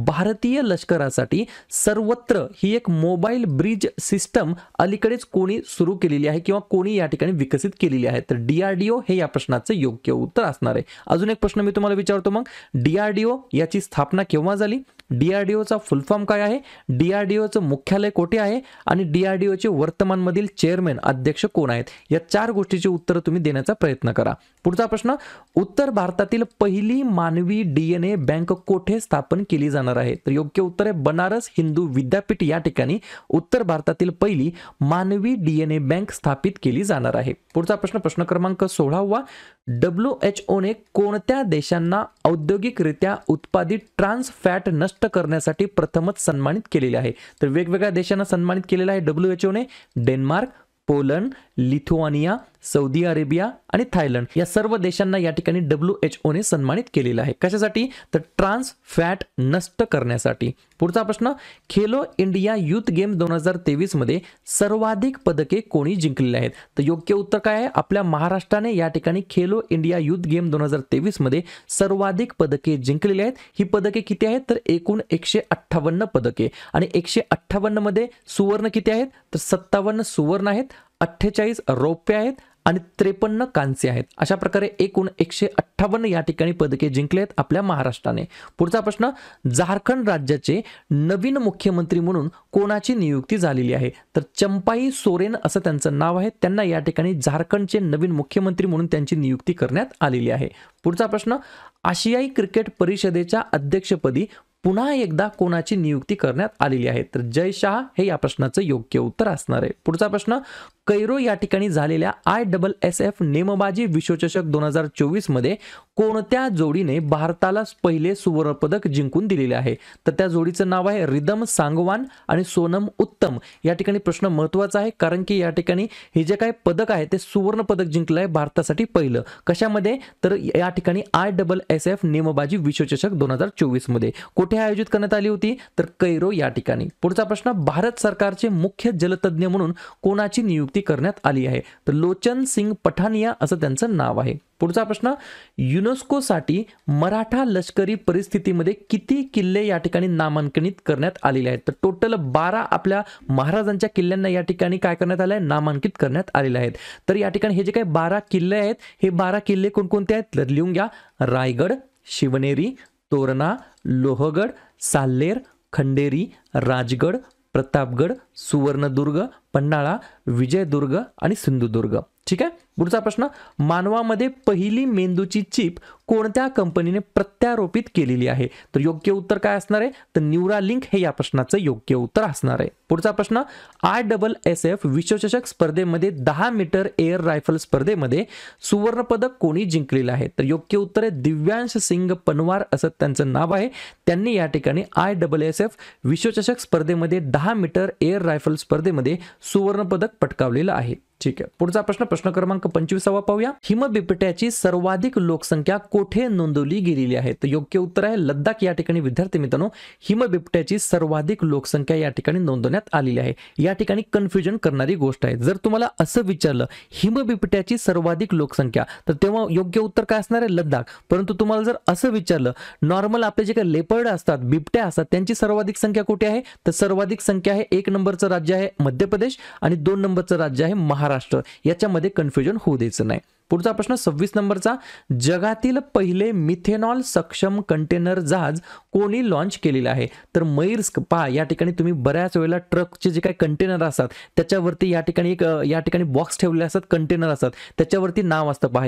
भारतीय लष्करासाठी सर्वत्र ही एक मोबाईल ब्रिज सिस्टम अलीकडेच कोणी सुरू केलेली आहे किंवा कोणी या ठिकाणी विकसित केलेली आहे तर डीआरडीओ हे या प्रश्नाचं योग्य उत्तर असणार आहे अजून एक प्रश्न मी तुम्हाला विचारतो मग डीआरडीओ याची स्थापना केव्हा झाली डीआरडीओचा फुल फॉर्म काय आहे डीआरडीओ डीआरडीओचं मुख्यालय कोठे आहे आणि डीआरडीओचे वर्तमानमधील चेअरमॅन अध्यक्ष कोण आहेत या चार गोष्टीची उत्तर तुम्ही देण्याचा प्रयत्न करा पुढचा प्रश्न उत्तर भारतातील पहिली मानवी डीएनए बँक कोठे स्थापन केली जाणार आहे तर योग्य उत्तर आहे बनारस हिंदू विद्यापीठ या ठिकाणी उत्तर भारतातील पहिली मानवी डीएनए बँक स्थापित केली जाणार आहे पुढचा प्रश्न प्रश्न क्रमांक सोळावा डब्ल्यू एच ओने कोणत्या देशांना औद्योगिकरित्या उत्पादित ट्रान्स फॅट नष्ट करण्यासाठी प्रथमच सन्मानित केलेले आहे तर वेगवेगळ्या देशांना सन्मानित केलेलं आहे डब्ल्यू एच ओने Denmark Poland Lithuania Saudi Arabia आणि थायलंड या सर्व देशांना या ठिकाणी डब्ल्यू एच ओने सन्मानित केलेलं आहे कशासाठी तर ट्रान्स फॅट नष्ट करण्यासाठी पुढचा प्रश्न खेलो इंडिया युथ गेम दोन हजार तेवीसमध्ये सर्वाधिक पदके कोणी जिंकलेली आहेत तर योग्य उत्तर काय आहे आपल्या महाराष्ट्राने या ठिकाणी खेलो इंडिया युथ गेम दोन हजार तेवीसमध्ये सर्वाधिक पदके जिंकलेली आहेत ही पदके किती आहेत तर एकूण एकशे अठ्ठावन्न पदके आणि एकशे अठ्ठावन्नमध्ये सुवर्ण किती आहेत तर सत्तावन्न सुवर्ण आहेत अठ्ठेचाळीस रौप्य आहेत आणि त्रेपन्न कांस्य आहेत अशा प्रकारे एकूण एकशे अठ्ठावन्न या ठिकाणी पदके जिंकले आहेत आपल्या महाराष्ट्राने पुढचा प्रश्न झारखंड राज्याचे नवीन मुख्यमंत्री म्हणून कोणाची नियुक्ती झालेली आहे तर चंपाई सोरेन असं त्यांचं नाव आहे त्यांना या ठिकाणी झारखंडचे नवीन मुख्यमंत्री म्हणून त्यांची नियुक्ती करण्यात आलेली आहे पुढचा प्रश्न आशियाई क्रिकेट परिषदेच्या अध्यक्षपदी पुन्हा एकदा कोणाची नियुक्ती करण्यात आलेली आहे तर जय शहा हे या प्रश्नाचं योग्य उत्तर असणार आहे पुढचा प्रश्न कैरो या ठिकाणी झालेल्या आय डबल एस एफ नेमबाजी विश्वचषक दोन हजार चोवीस मध्ये कोणत्या जोडीने भारताला पहिले सुवर्णपदक जिंकून दिलेले आहे तर त्या जोडीचं नाव आहे रिदम सांगवान आणि सोनम उत्तम या ठिकाणी प्रश्न महत्वाचा आहे कारण की या ठिकाणी हे जे काही पदक आहे ते सुवर्ण पदक जिंकलं आहे भारतासाठी पहिलं कशामध्ये तर या ठिकाणी आय डबल एस एफ नेमबाजी विश्वचषक दोन हजार चोवीस मध्ये कुठे आयोजित करण्यात आली होती तर कैरो या ठिकाणी पुढचा प्रश्न भारत सरकारचे मुख्य जलतज्ञ म्हणून कोणाची नियुक्ती नियुक्ती करण्यात आली आहे तर लोचन सिंग पठानिया असं त्यांचं नाव आहे पुढचा प्रश्न युनेस्कोसाठी मराठा लष्करी परिस्थितीमध्ये किती किल्ले या ठिकाणी नामांकनित करण्यात आलेले आहेत तर टोटल बारा आपल्या महाराजांच्या किल्ल्यांना या ठिकाणी काय करण्यात आलं आहे नामांकित करण्यात आलेले आहेत तर या ठिकाणी हे जे काही बारा किल्ले आहेत हे बारा किल्ले कोणकोणते आहेत तर लिहून घ्या रायगड शिवनेरी तोरणा लोहगड साल्लेर खंडेरी राजगड प्रतापगड सुवर्णदुर्ग पन्हाळा विजयदुर्ग आणि सिंधुदुर्ग ठीक आहे पुढचा प्रश्न मानवामध्ये पहिली मेंदूची चिप कोणत्या कंपनीने प्रत्यारोपित केलेली आहे तर योग्य उत्तर काय असणार आहे तर न्यूरा लिंक हे या प्रश्नाचं योग्य उत्तर असणार आहे पुढचा प्रश्न आय डबल एस एफ विश्वचषक स्पर्धेमध्ये दहा मीटर एअर रायफल स्पर्धेमध्ये सुवर्ण पदक कोणी जिंकलेलं आहे तर योग्य उत्तर आहे दिव्यांश सिंग पनवार असं त्यांचं नाव आहे त्यांनी या ठिकाणी आय डबल एस एफ विश्वचषक स्पर्धेमध्ये दहा मीटर एअर रायफल स्पर्धेमध्ये सुवर्णपदक पटकावलेलं आहे ठीक आहे पुढचा प्रश्न प्रश्न क्रमांक पंचवीसावा पाहूया हिमबिबट्याची सर्वाधिक लोकसंख्या कोठे नोंदवली गेलेली आहे तर योग्य उत्तर आहे लद्दाख या ठिकाणी विद्यार्थी मित्रांनो हिमबिबट्याची सर्वाधिक लोकसंख्या या ठिकाणी नोंदवण्यात आलेली आहे या ठिकाणी कन्फ्युजन करणारी गोष्ट आहे जर तुम्हाला असं विचारलं हिमबिबट्याची सर्वाधिक लोकसंख्या तर तेव्हा योग्य उत्तर काय असणार आहे लद्दाख परंतु तुम्हाला जर असं विचारलं नॉर्मल आपले जे काही लेपर्ड असतात बिबट्या असतात त्यांची सर्वाधिक संख्या कुठे आहे तर सर्वाधिक संख्या आहे एक नंबरचं राज्य आहे मध्य प्रदेश आणि दोन नंबरचं राज्य आहे महाराष्ट्र याच्यामध्ये कन्फ्युजन विसर्जन होऊ द्यायचं नाही पुढचा प्रश्न सव्वीस नंबरचा जगातील पहिले मिथेनॉल सक्षम कंटेनर जहाज कोणी लॉन्च केलेलं आहे तर मैर्स्क पहा या ठिकाणी तुम्ही बऱ्याच वेळेला ट्रकचे जे काही कंटेनर असतात त्याच्यावरती या ठिकाणी एक या ठिकाणी बॉक्स ठेवलेले असतात कंटेनर असतात त्याच्यावरती नाव असतं पहा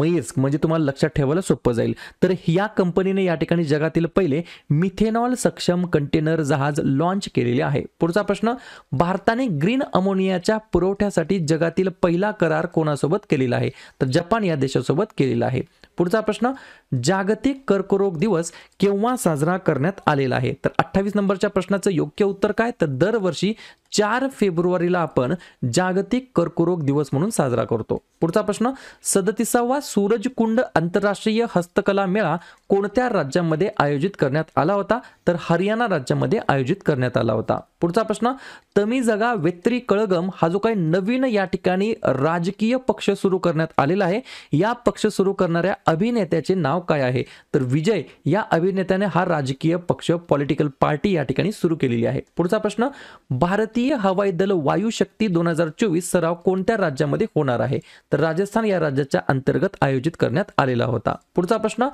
मैर्स्क म्हणजे तुम्हाला लक्षात ठेवायला सोपं जाईल तर या कंपनीने या ठिकाणी जगातील पहिले मिथेनॉल सक्षम कंटेनर जहाज लॉन्च केलेले आहे पुढचा प्रश्न भारताने ग्रीन अमोनियाच्या पुरवठ्यासाठी जगातील पहिला करार कोणासोबत केलेला आहे तर जपान या देशासोबत केलेला आहे पुढचा प्रश्न जागतिक कर्करोग दिवस केव्हा साजरा करण्यात आलेला आहे तर अठ्ठावीस नंबरच्या प्रश्नाचं योग्य उत्तर काय तर दरवर्षी चार फेब्रुवारीला आपण जागतिक कर्करोग दिवस म्हणून साजरा करतो पुढचा प्रश्न सदतीसावा सूरजकुंड आंतरराष्ट्रीय हस्तकला मेळा कोणत्या राज्यामध्ये आयोजित करण्यात आला होता तर हरियाणा राज्यामध्ये आयोजित करण्यात आला होता पुढचा प्रश्न तमी जगा वेत्री कळगम हा जो काही नवीन या ठिकाणी राजकीय पक्ष सुरू करण्यात आलेला आहे या पक्ष सुरू करणाऱ्या अभिनेत्याचे नाव काय आहे तर विजय या अभिनेत्याने हा राजकीय पक्ष पॉलिटिकल पार्टी या ठिकाणी सुरू केलेली आहे पुढचा प्रश्न भारतीय हवाई दल वायू शक्ती दोन हजार चोवीस सराव कोणत्या राज्यामध्ये होणार आहे तर राजस्थान या राज्याच्या अंतर्गत आयोजित करण्यात आलेला होता पुढचा प्रश्न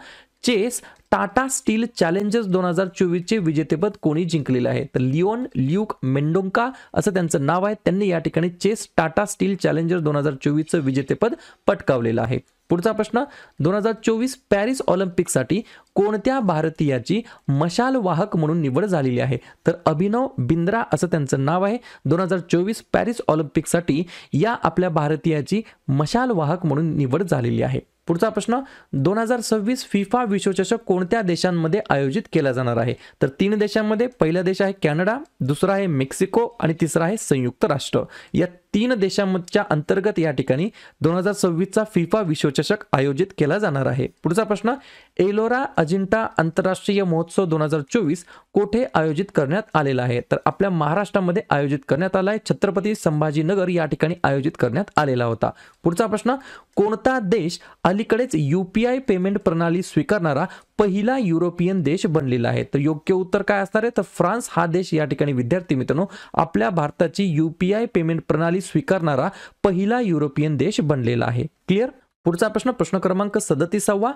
चेस टाटा स्टील चॅलेंजर्स दोन हजार चोवीसचे विजेतेपद कोणी जिंकलेलं आहे तर लिओन ल्यूक मेंडोंका असं त्यांचं नाव आहे त्यांनी या ठिकाणी चेस टाटा स्टील चॅलेंजर्स दोन हजार चोवीसचं विजेतेपद पटकावलेलं आहे पुढचा प्रश्न दोन हजार चोवीस पॅरिस ऑलिम्पिकसाठी कोणत्या भारतीयाची मशाल वाहक म्हणून निवड झालेली आहे तर अभिनव बिंद्रा असं त्यांचं नाव आहे दोन हजार चोवीस पॅरिस ऑलिम्पिकसाठी या आपल्या भारतीयाची मशाल वाहक म्हणून निवड झालेली आहे पुढचा प्रश्न दोन हजार सव्वीस फिफा विश्वचषक कोणत्या देशांमध्ये आयोजित केला जाणार आहे तर तीन देशांमध्ये पहिला देश आहे कॅनडा दुसरा आहे मेक्सिको आणि तिसरा आहे संयुक्त राष्ट्र या तीन देशांच्या अंतर्गत या ठिकाणी दोन हजार सव्वीसचा फिफा विश्वचषक आयोजित केला जाणार आहे पुढचा प्रश्न एलोरा अजिंठा आंतरराष्ट्रीय महोत्सव दोन हजार चोवीस कोठे आयोजित करण्यात आलेला आहे तर आपल्या महाराष्ट्रामध्ये आयोजित करण्यात आला आहे छत्रपती संभाजीनगर या ठिकाणी आयोजित करण्यात आलेला होता पुढचा प्रश्न कोणता देश अलीकडेच युपीआय पेमेंट प्रणाली स्वीकारणारा पहिला युरोपियन देश बनलेला आहे तर योग्य उत्तर काय असणार आहे तर फ्रान्स हा देश या ठिकाणी विद्यार्थी मित्रांनो आपल्या भारताची युपीआय पेमेंट प्रणाली स्वीकारणारा पहिला युरोपियन देश बनलेला आहे क्लिअर पुढचा प्रश्न प्रश्न क्रमांक सदतीसावा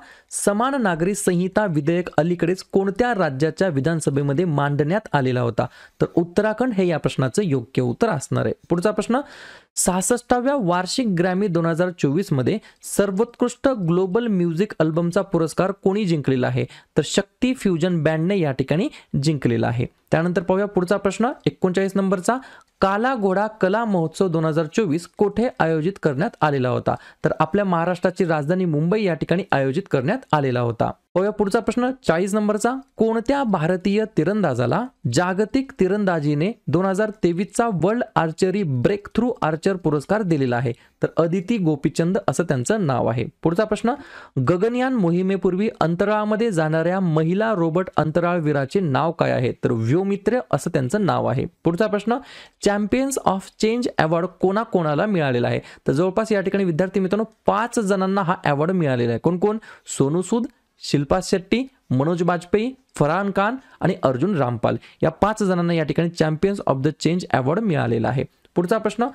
समान नागरी संहिता विधेयक अलीकडेच कोणत्या राज्याच्या विधानसभेमध्ये मांडण्यात आलेला होता तर उत्तराखंड हे या प्रश्नाचं योग्य उत्तर असणार आहे पुढचा प्रश्न सहासष्टाव्या वार्षिक ग्रॅमी दोन हजार चोवीसमध्ये सर्वोत्कृष्ट ग्लोबल म्युझिक अल्बमचा पुरस्कार कोणी जिंकलेला आहे तर शक्ती फ्युजन बँडने या ठिकाणी जिंकलेला आहे त्यानंतर पाहूया पुढचा प्रश्न एकोणचाळीस नंबरचा काला घोडा कला महोत्सव दोन हजार चोवीस कोठे आयोजित करण्यात आलेला होता तर आपल्या महाराष्ट्राची राजधानी मुंबई या ठिकाणी आयोजित करण्यात आलेला होता पाहूया पुढचा प्रश्न चाळीस नंबरचा कोणत्या भारतीय तिरंदाजाला जागतिक तिरंदाजीने दोन हजार तेवीसचा world archery breakthrough archer पुरस्कार दिलेला आहे तर अदिती गोपीचंद असं त्यांचं नाव आहे पुढचा प्रश्न गगनयान मोहिमेपूर्वी अंतराळामध्ये जाणाऱ्या महिला रोबोट अंतराळवीराचे नाव काय आहे तर व्योमित्र असं त्यांचं नाव आहे पुढचा प्रश्न चॅम्पियन्स ऑफ चेंज अवॉर्ड कोणाकोणाला मिळालेला आहे तर जवळपास या ठिकाणी विद्यार्थी मित्रांनो पाच जणांना हा अवॉर्ड मिळालेला आहे कोण कोण सोनू सूद शिल्पा शेट्टी मनोज बाजपेयी फरहान खान आणि अर्जुन रामपाल या पाच जणांना या ठिकाणी champions of the change award मिळालेला आहे पुढचा प्रश्न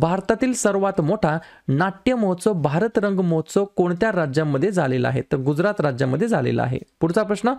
भारतातील सर्वात मोठा नाट्य महोत्सव भारत रंग महोत्सव कोणत्या राज्यामध्ये झालेला आहे तर गुजरात राज्यामध्ये झालेला आहे पुढचा प्रश्न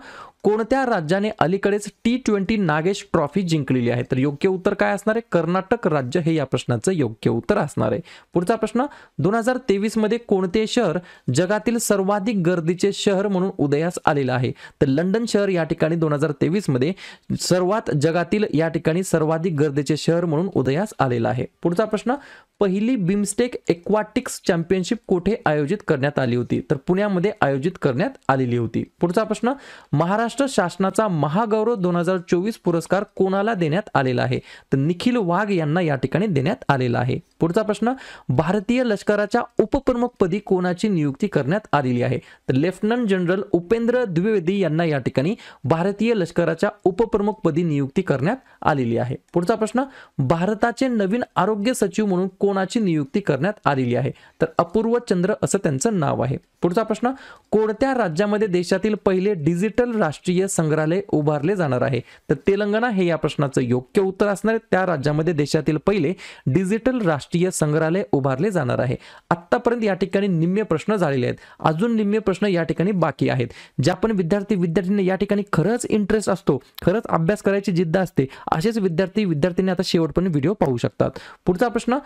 कोणत्या राज्याने अलीकडेच टी ट्वेंटी नागेश ट्रॉफी जिंकलेली आहे तर योग्य उत्तर काय असणार आहे कर्नाटक राज्य हे या प्रश्नाचं योग्य उत्तर असणार आहे पुढचा प्रश्न दोन हजार तेवीस मध्ये कोणते शहर जगातील सर्वाधिक गर्दीचे शहर म्हणून उदयास आलेलं आहे तर लंडन शहर या ठिकाणी दोन हजार तेवीस मध्ये सर्वात जगातील या ठिकाणी सर्वाधिक गर्दीचे शहर म्हणून उदयास आलेलं आहे पुढचा प्रश्न पहिली बिमस्टेक एक्वाटिक्स चॅम्पियनशिप कुठे आयोजित करण्यात आली होती तर पुण्यामध्ये आयोजित करण्यात आलेली होती पुढचा प्रश्न महाराष्ट्र शासनाचा महागौरव दोन पुरस्कार कोणाला देण्यात आलेला आहे तर निखिल वाघ यांना या ठिकाणी देण्यात आलेला आहे पुढचा प्रश्न भारतीय लष्कराच्या उपप्रमुखपदी कोणाची नियुक्ती करण्यात आलेली आहे तर लेफ्टनंट जनरल उपेंद्र द्विवेदी यांना या ठिकाणी भारतीय लष्कराच्या उपप्रमुखपदी नियुक्ती करण्यात आलेली आहे पुढचा प्रश्न भारताचे नवीन आरोग्य सचिव म्हणून कोणाची नियुक्ती करण्यात आलेली आहे तर अपूर्व चंद्र असं त्यांचं नाव आहे पुढचा प्रश्न कोणत्या राज्यामध्ये देशातील पहिले डिजिटल राष्ट्रीय संग्रहालय उभारले जाणार आहे तर तेलंगणा हे या प्रश्नाचं योग्य उत्तर असणार आहे त्या राज्यामध्ये देशातील पहिले डिजिटल राष्ट्रीय संग्रहालय उभारले जाणार आहे आतापर्यंत या ठिकाणी निम्मे प्रश्न झालेले आहेत अजून निम्मे प्रश्न या ठिकाणी बाकी आहेत ज्या पण विद्यार्थी विद्यार्थ्यांनी या ठिकाणी खरंच इंटरेस्ट असतो खरंच अभ्यास करायची जिद्द असते असेच विद्यार्थी विद्यार्थ्यांनी आता शेवटपर्यंत व्हिडिओ पाहू शकतात पुढचा प्रश्न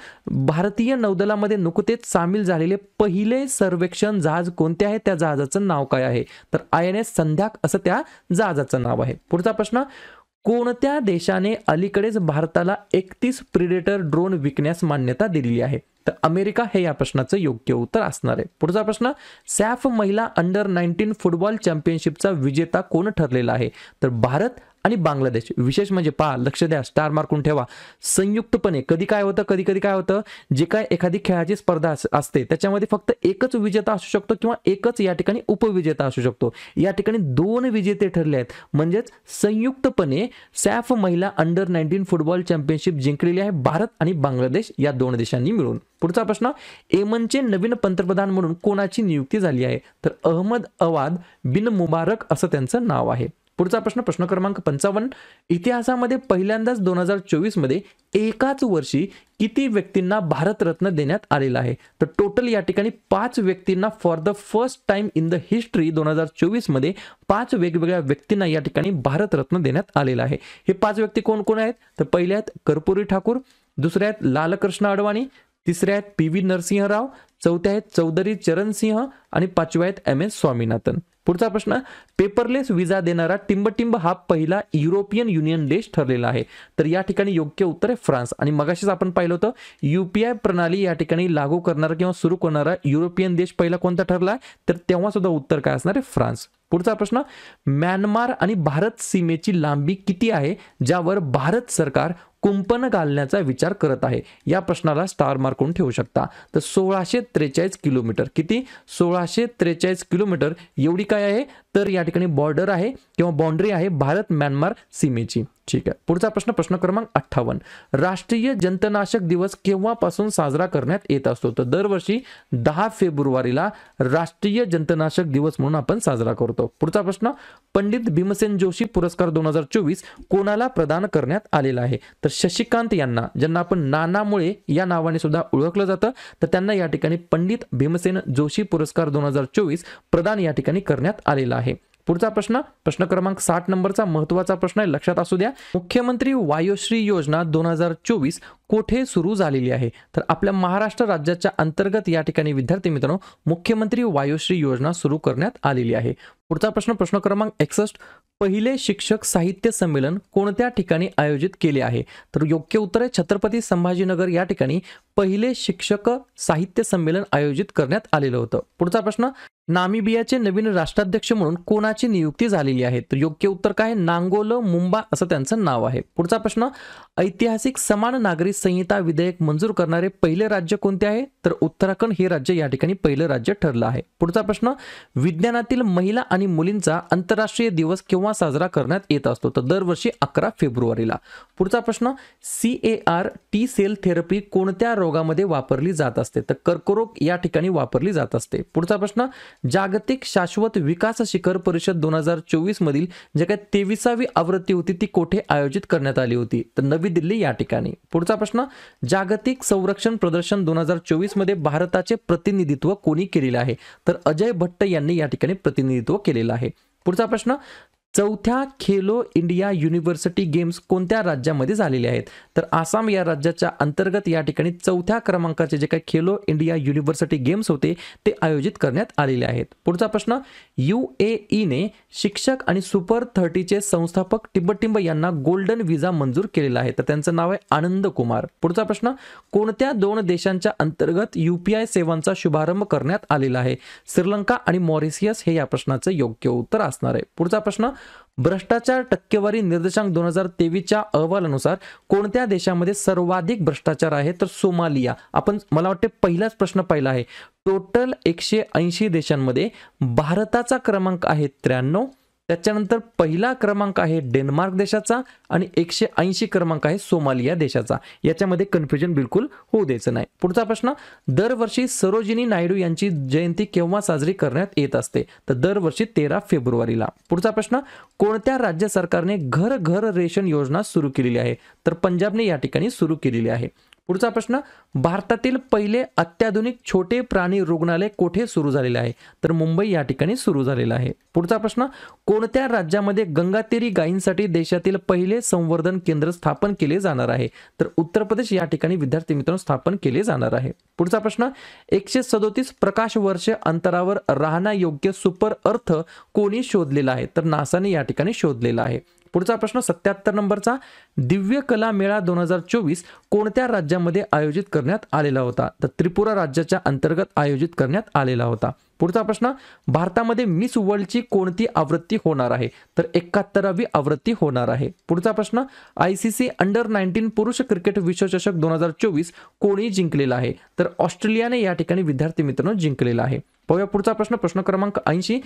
भारतीय नौदलामध्ये नुकतेच सामील झालेले पहिले सर्वेक्षण जहाज कोणते आहे त्या जहाजाचं नाव काय आहे तर आय एन एस संध्याक असं त्या जहाजाचं नाव आहे पुढचा प्रश्न कोणत्या देशाने अलीकडेच भारताला एकतीस प्रिडेटर ड्रोन विकण्यास मान्यता दिलेली आहे तर अमेरिका हे या प्रश्नाचं योग्य उत्तर असणार आहे पुढचा प्रश्न सॅफ महिला अंडर नाईन्टीन फुटबॉल चॅम्पियनशिपचा विजेता कोण ठरलेला आहे तर भारत आणि बांगलादेश विशेष म्हणजे पहा लक्ष द्या स्टार मार्कून ठेवा संयुक्तपणे कधी काय होतं कधी कधी काय होतं जे काय एखादी खेळाची स्पर्धा असते त्याच्यामध्ये फक्त एकच विजेता असू शकतो किंवा एकच या ठिकाणी उपविजेता असू शकतो या ठिकाणी दोन विजेते ठरले आहेत म्हणजेच संयुक्तपणे सॅफ महिला अंडर नाईन्टीन फुटबॉल चॅम्पियनशिप जिंकलेली आहे भारत आणि बांगलादेश या दोन देशांनी मिळून पुढचा प्रश्न एमनचे नवीन पंतप्रधान म्हणून कोणाची नियुक्ती झाली आहे तर अहमद अवाद बिन मुबारक असं त्यांचं नाव आहे पुढचा प्रश्न प्रश्न क्रमांक पंचावन्न इतिहासामध्ये पहिल्यांदाच दोन हजार चोवीसमध्ये एकाच वर्षी किती व्यक्तींना भारतरत्न देण्यात आलेला आहे तर टोटल या ठिकाणी पाच व्यक्तींना for the first time in the history दोन हजार मध्ये पाच वेगवेगळ्या व्यक्तींना या ठिकाणी भारतरत्न देण्यात आलेला आहे हे पाच व्यक्ती कोण कोण आहेत तर पहिल्या आहेत कर्पुरी ठाकूर दुसऱ्या आहेत लालकृष्ण अडवाणी तिसऱ्या आहेत पी व्ही नरसिंहराव चौथ्या आहेत चौधरी चरणसिंह आणि पाचव्या आहेत एम एस स्वामीनाथन पुढचा प्रश्न पेपरलेस विजा देणारा टिंबटिंब हा पहिला युरोपियन युनियन देश ठरलेला आहे तर या ठिकाणी योग्य उत्तर आहे फ्रान्स आणि मगाशीच आपण पाहिलं होतं युपीआय प्रणाली या ठिकाणी लागू करणारा किंवा सुरू करणारा युरोपियन देश पहिला कोणता ठरला आहे तर तेव्हा सुद्धा उत्तर काय असणार आहे फ्रान्स पुढचा प्रश्न म्यानमार आणि भारत सीमेची लांबी किती आहे ज्यावर भारत सरकार कुंपण घालण्याचा विचार करत आहे या प्रश्नाला स्टार मार्क करून ठेवू शकता तर सोळाशे त्रेचाळीस किलोमीटर किती सोळाशे त्रेचाळीस किलोमीटर एवढी काय आहे तर या ठिकाणी बॉर्डर आहे किंवा बाउंड्री आहे भारत म्यानमार सीमेची ठीक आहे पुढचा प्रश्न प्रश्न क्रमांक अठ्ठावन्न राष्ट्रीय जंतनाशक दिवस केव्हापासून साजरा करण्यात येत असतो तर दरवर्षी दहा फेब्रुवारीला राष्ट्रीय जंतनाशक दिवस म्हणून आपण साजरा करतो पुढचा प्रश्न पंडित भीमसेन जोशी पुरस्कार दोन हजार चोवीस कोणाला प्रदान करण्यात आलेला आहे तर शशिकांत यांना ज्यांना आपण नानामुळे या नावाने सुद्धा ओळखलं जातं तर त्यांना या ठिकाणी पंडित भीमसेन जोशी पुरस्कार दोन हजार चोवीस प्रदान या ठिकाणी करण्यात आलेला आहे आहे पुढचा प्रश्न प्रश्न क्रमांक साठ नंबरचा महत्वाचा प्रश्न आहे लक्षात असू द्या मुख्यमंत्री वायोश्री योजना दोन हजार चोवीस कोठे सुरू झालेली आहे तर आपल्या महाराष्ट्र राज्याच्या अंतर्गत या ठिकाणी विद्यार्थी मित्रांनो मुख्यमंत्री वायोश्री योजना सुरू करण्यात आलेली आहे पुढचा प्रश्न प्रश्न क्रमांक एकसष्ट पहिले शिक्षक साहित्य संमेलन कोणत्या ठिकाणी आयोजित केले आहे तर योग्य उत्तर आहे छत्रपती संभाजीनगर या ठिकाणी पहिले शिक्षक साहित्य संमेलन आयोजित करण्यात आलेलं होतं पुढचा प्रश्न नामिबियाचे नवीन राष्ट्राध्यक्ष म्हणून कोणाची नियुक्ती झालेली आहे तर योग्य उत्तर काय नांगोल मुंबा असं त्यांचं नाव आहे पुढचा प्रश्न ऐतिहासिक समान नागरी संहिता विधेयक मंजूर करणारे पहिले राज्य कोणते आहे तर उत्तराखंड हे राज्य या ठिकाणी पहिलं राज्य ठरलं आहे पुढचा प्रश्न विज्ञानातील महिला आणि मुलींचा आंतरराष्ट्रीय दिवस केव्हा साजरा करण्यात येत असतो तर दरवर्षी अकरा फेब्रुवारीला पुढचा प्रश्न C A R T cell therapy कोणत्या रोगामध्ये वापरली जात असते तर कर्करोग या ठिकाणी वापरली जात असते पुढचा प्रश्न जागतिक शाश्वत विकास शिखर परिषद दोन हजार चोवीस मधील जे काही तेविसावी आवृत्ती होती ती कोठे आयोजित करण्यात आली होती तर नवी दिल्ली या ठिकाणी पुढचा प्रश्न जागतिक संरक्षण प्रदर्शन दोन हजार चोवीस मध्ये भारताचे प्रतिनिधित्व कोणी केलेले आहे तर अजय भट्ट यांनी या ठिकाणी प्रतिनिधित्व केलेला आहे पुढचा प्रश्न चौथ्या खेलो इंडिया युनिव्हर्सिटी गेम्स कोणत्या राज्यामध्ये झालेले आहेत तर आसाम या राज्याच्या अंतर्गत या ठिकाणी चौथ्या क्रमांकाचे जे काही खेलो इंडिया युनिव्हर्सिटी गेम्स होते ते आयोजित करण्यात आलेले आहेत पुढचा प्रश्न यू ए ईने शिक्षक आणि सुपर थर्टीचे संस्थापक टिंबटिंब यांना गोल्डन व्हिसा मंजूर केलेला आहे तर त्यांचं नाव आहे आनंद कुमार पुढचा प्रश्न कोणत्या दोन देशांच्या अंतर्गत आय सेवांचा शुभारंभ करण्यात आलेला आहे श्रीलंका आणि मॉरिशियस हे या प्रश्नाचं योग्य उत्तर असणार आहे पुढचा प्रश्न भ्रष्टाचार टक्केवारी निर्देशांक दोन हजार तेवीसच्या अहवालानुसार कोणत्या देशामध्ये सर्वाधिक भ्रष्टाचार आहे तर सोमालिया आपण मला वाटते पहिलाच प्रश्न पाहिला आहे टोटल एकशे ऐंशी देशांमध्ये भारताचा क्रमांक आहे त्र्याण्णव त्याच्यानंतर पहिला क्रमांक आहे डेन्मार्क देशाचा आणि एकशे ऐंशी क्रमांक आहे सोमालिया देशाचा याच्यामध्ये कन्फ्युजन बिलकुल होऊ द्यायचं नाही पुढचा प्रश्न दरवर्षी सरोजिनी नायडू यांची जयंती केव्हा साजरी करण्यात येत असते तर दरवर्षी तेरा फेब्रुवारीला पुढचा प्रश्न कोणत्या राज्य सरकारने घर घर रेशन योजना सुरू केलेली आहे तर पंजाबने या ठिकाणी सुरू केलेली आहे पुढचा प्रश्न भारतातील पहिले अत्याधुनिक छोटे प्राणी रुग्णालय कोठे सुरू झालेले आहे तर मुंबई या ठिकाणी सुरू झालेलं आहे पुढचा प्रश्न कोणत्या राज्यामध्ये गंगातेरी गायींसाठी देशातील पहिले संवर्धन केंद्र स्थापन केले जाणार आहे तर उत्तर प्रदेश या ठिकाणी विद्यार्थी मित्रांनो स्थापन केले जाणार आहे पुढचा प्रश्न एकशे सदोतीस प्रकाश वर्ष अंतरावर राहण्यायोग्य सुपर अर्थ कोणी शोधलेला आहे तर नासाने या ठिकाणी शोधलेला आहे पुढचा प्रश्न सत्याहत्तर नंबरचा दिव्य कला मेळा दोन हजार चोवीस कोणत्या राज्यामध्ये आयोजित करण्यात आलेला होता तर त्रिपुरा राज्याच्या अंतर्गत आयोजित करण्यात आलेला होता पुढचा प्रश्न भारतामध्ये मिस वर्ल्डची कोणती आवृत्ती होणार आहे तर एकाहत्तरावी आवृत्ती होणार आहे पुढचा प्रश्न I C C under nineteen पुरुष क्रिकेट विश्वचषक दोन हजार चोवीस कोणी जिंकलेला आहे तर ऑस्ट्रेलियाने या ठिकाणी विद्यार्थी मित्रांनो जिंकलेला आहे पाहूया पुढचा प्रश्न प्रश्न क्रमांक ऐंशी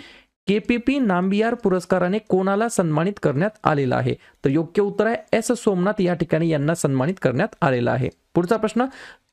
केपीपी नांबियार पुरस्काराने कोणाला सन्मानित करण्यात आलेला आहे तर योग्य उत्तर आहे एस सोमनाथ या ठिकाणी यांना सन्मानित करण्यात आलेला आहे पुढचा प्रश्न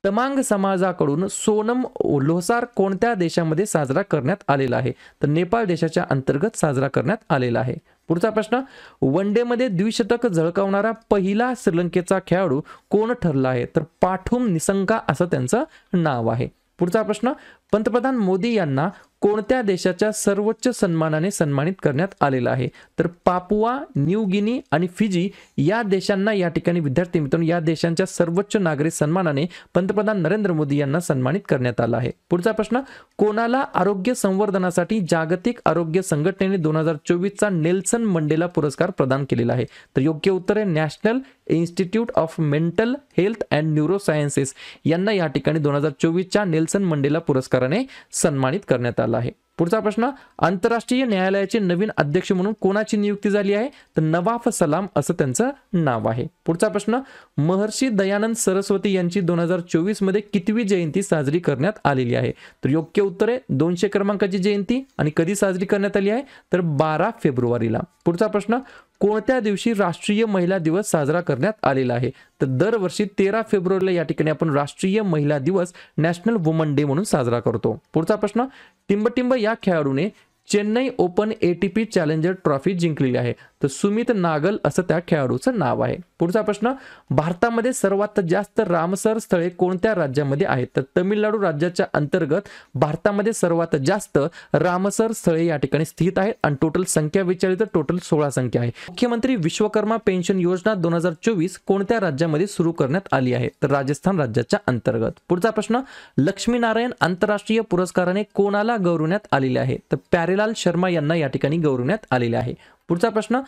तमांग समाजाकडून सोनम लोहसार कोणत्या देशामध्ये साजरा करण्यात आलेला आहे तर नेपाळ देशाच्या अंतर्गत साजरा करण्यात आलेला आहे पुढचा प्रश्न वन डे मध्ये द्विशतक झळकावणारा पहिला श्रीलंकेचा खेळाडू कोण ठरला आहे तर पाठुम निसंका असं त्यांचं नाव आहे पुढचा प्रश्न पंतप्रधान मोदी यांना कोणत्या देशाच्या सर्वोच्च सन्मानाने सन्मानित करण्यात आलेला आहे तर पापुआ न्यू गिनी आणि फिजी या देशांना या ठिकाणी विद्यार्थी मित्रांनो या देशांच्या सर्वोच्च नागरी सन्मानाने पंतप्रधान नरेंद्र मोदी यांना सन्मानित करण्यात आलं आहे पुढचा प्रश्न कोणाला आरोग्य संवर्धनासाठी जागतिक आरोग्य संघटनेने दोन हजार चोवीसचा नेल्सन मंडेला पुरस्कार प्रदान केलेला आहे तर योग्य उत्तर आहे national institute of mental health and neurosciences यांना या ठिकाणी दोन हजार चोवीसच्या नेल्सन मंडेला पुरस्कार पुरस्काराने सन्मानित करण्यात आला आहे पुढचा प्रश्न आंतरराष्ट्रीय न्यायालयाचे नवीन अध्यक्ष म्हणून कोणाची नियुक्ती झाली आहे तर नवाफ सलाम असं त्यांचं नाव आहे पुढचा प्रश्न महर्षी दयानंद सरस्वती यांची दोन हजार चोवीस मध्ये कितवी जयंती साजरी करण्यात आलेली आहे तर योग्य उत्तर आहे दोनशे क्रमांकाची जयंती आणि कधी साजरी करण्यात आली आहे तर बारा फेब्रुवारीला पुढचा प्रश्न कोणत्या दिवशी राष्ट्रीय महिला दिवस साजरा करण्यात आलेला आहे तर दरवर्षी तेरा फेब्रुवारीला या ठिकाणी आपण राष्ट्रीय महिला दिवस नॅशनल वुमन डे म्हणून साजरा करतो पुढचा प्रश्न टिंबटिंब या खेळाडूने Chennai open ATP challenger trophy जिंकलेली आहे तर सुमित नागल असं त्या खेळाडूचं नाव आहे पुढचा प्रश्न भारतामध्ये सर्वात जास्त रामसर स्थळे कोणत्या राज्यामध्ये आहेत तर तमिळनाडू राज्याच्या अंतर्गत भारतामध्ये सर्वात जास्त रामसर स्थळे या ठिकाणी स्थित आहेत आणि टोटल संख्या विचारली तर टोटल सोळा संख्या आहे मुख्यमंत्री विश्वकर्मा पेन्शन योजना दोन हजार चोवीस कोणत्या राज्यामध्ये सुरू करण्यात आली आहे तर राजस्थान राज्याच्या अंतर्गत पुढचा प्रश्न लक्ष्मीनारायण आंतरराष्ट्रीय पुरस्काराने कोणाला गौरवण्यात आलेले आहे तर पॅरे लाल शर्मा यांना या ठिकाणी गौरवण्यात आलेले आहे पुढचा प्रश्न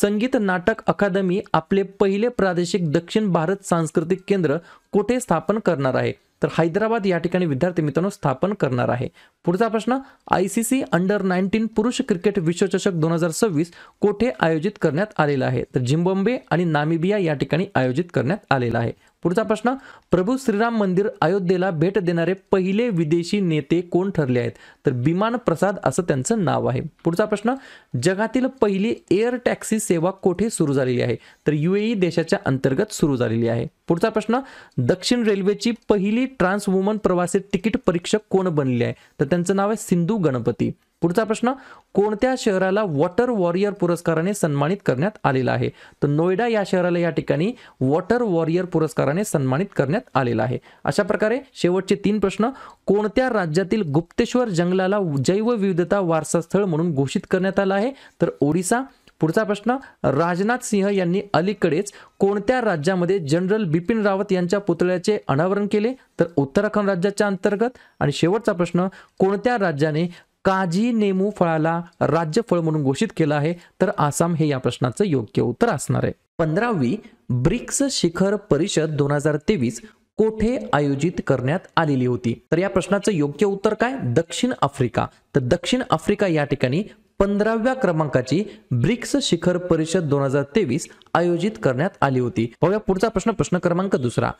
संगीत नाटक अकादमी आपले पहिले प्रादेशिक दक्षिण भारत सांस्कृतिक केंद्र कोठे स्थापन करणार आहे तर हैदराबाद या ठिकाणी विद्यार्थी मित्रांनो स्थापन करणार आहे पुढचा प्रश्न I C C under nineteen पुरुष क्रिकेट विश्वचषक दोन हजार सव्वीस कोठे आयोजित करण्यात आलेला आहे तर झिम्बाब्वे आणि नामिबिया या ठिकाणी आयोजित करण्यात आलेला आहे पुढचा प्रश्न प्रभू श्रीराम मंदिर अयोध्येला भेट देणारे पहिले विदेशी नेते कोण ठरले आहेत तर बिमान प्रसाद असं त्यांचं नाव आहे पुढचा प्रश्न जगातील पहिली एअर टॅक्सी सेवा कोठे सुरू झालेली आहे तर यु देशाच्या अंतर्गत सुरू झालेली आहे पुढचा प्रश्न दक्षिण रेल्वेची पहिली ट्रान्सवुमन प्रवासी तिकीट परीक्षक कोण बनली आहे तर त्यांचं नाव आहे सिंधू गणपती पुढचा प्रश्न कोणत्या शहराला वॉटर वॉरियर पुरस्काराने सन्मानित करण्यात आलेला आहे तर नोएडा या शहराला या ठिकाणी वॉटर वॉरियर पुरस्काराने सन्मानित करण्यात आलेला आहे अशा प्रकारे शेवटचे तीन प्रश्न कोणत्या राज्यातील गुप्तेश्वर जंगलाला जैवविविधता वारसास्थळ म्हणून घोषित करण्यात आला आहे तर ओडिसा पुढचा प्रश्न राजनाथ सिंह यांनी अलीकडेच कोणत्या राज्यामध्ये जनरल बिपिन रावत यांच्या पुतळ्याचे अनावरण केले तर उत्तराखंड राज्याच्या अंतर्गत आणि शेवटचा प्रश्न कोणत्या राज्याने काजी नेमू फळाला राज्य फळ म्हणून घोषित केलं आहे तर आसाम हे या प्रश्नाचं योग्य उत्तर असणार आहे पंधरावी ब्रिक्स शिखर परिषद दोन हजार तेवीस कोठे आयोजित करण्यात आलेली होती तर या प्रश्नाचं योग्य उत्तर काय दक्षिण आफ्रिका तर दक्षिण आफ्रिका या ठिकाणी पंधराव्या क्रमांकाची ब्रिक्स शिखर परिषद दोन हजार तेवीस आयोजित करण्यात आली होती पाहूया पुढचा प्रश्न प्रश्न क्रमांक दुसरा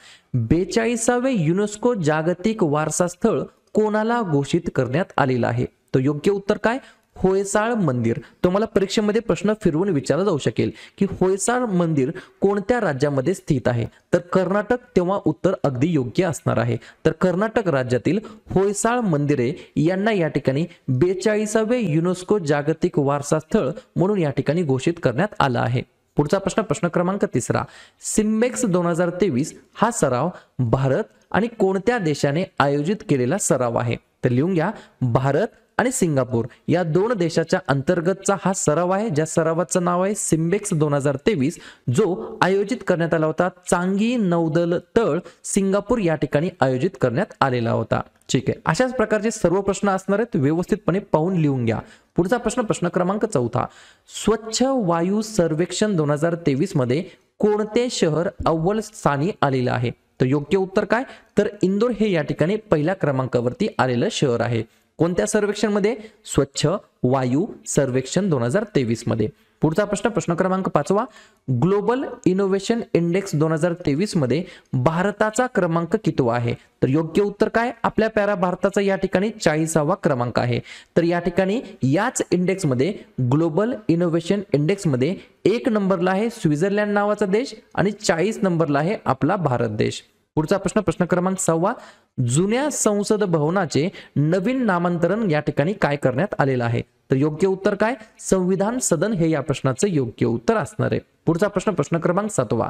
बेचाळीसावे युनेस्को जागतिक वारसा स्थळ कोणाला घोषित करण्यात आलेलं आहे तर योग्य उत्तर काय होयसाळ मंदिर तुम्हाला परीक्षेमध्ये प्रश्न फिरवून विचारला जाऊ शकेल की होयसाळ मंदिर कोणत्या राज्यामध्ये स्थित आहे तर कर्नाटक तेव्हा उत्तर अगदी योग्य असणार आहे तर कर्नाटक राज्यातील होयसाळ मंदिरे यांना या ठिकाणी बेचाळीसावे युनेस्को जागतिक वारसा स्थळ म्हणून या ठिकाणी घोषित करण्यात आला आहे पुढचा प्रश्न प्रश्न क्रमांक तिसरा सिम्बेक्स दोन हजार तेवीस हा सराव भारत आणि कोणत्या देशाने आयोजित केलेला सराव आहे तर लिहून घ्या भारत आणि सिंगापूर या दोन देशाच्या अंतर्गतचा हा सराव आहे ज्या सरावाचं नाव आहे सिम्बेक्स दोन हजार तेवीस जो आयोजित करण्यात आला होता चांगी नौदल तळ सिंगापूर या ठिकाणी आयोजित करण्यात आलेला होता ठीक आहे अशाच प्रकारचे सर्व प्रश्न असणार आहेत व्यवस्थितपणे पाहून लिहून घ्या पुढचा प्रश्न प्रश्न क्रमांक चौथा स्वच्छ वायू सर्वेक्षण दोन हजार तेवीस मध्ये कोणते शहर अव्वल स्थानी आलेलं आहे तर योग्य उत्तर काय तर इंदोर हे या ठिकाणी पहिल्या क्रमांकावरती आलेलं शहर आहे कोणत्या सर्वेक्षणमध्ये स्वच्छ वायू सर्वेक्षण दोन हजार मध्ये पुढचा प्रश्न प्रश्न क्रमांक पाचवा ग्लोबल इनोव्हेशन इंडेक्स दोन हजार तेवीस मध्ये भारताचा क्रमांक कितवा आहे तर योग्य उत्तर काय आपल्या पॅरा भारताचा या ठिकाणी चाळीसावा क्रमांक आहे तर या ठिकाणी याच इंडेक्समध्ये ग्लोबल इनोव्हेशन इंडेक्समध्ये एक नंबरला आहे स्वित्झर्लंड नावाचा देश आणि चाळीस नंबरला आहे आपला भारत देश पुढचा प्रश्न प्रश्न क्रमांक सहावा जुन्या संसद भवनाचे नवीन नामांतरण या ठिकाणी काय करण्यात आलेलं आहे तर योग्य उत्तर काय संविधान सदन हे या प्रश्नाचं योग्य उत्तर असणार आहे पुढचा प्रश्न प्रश्न क्रमांक सातवा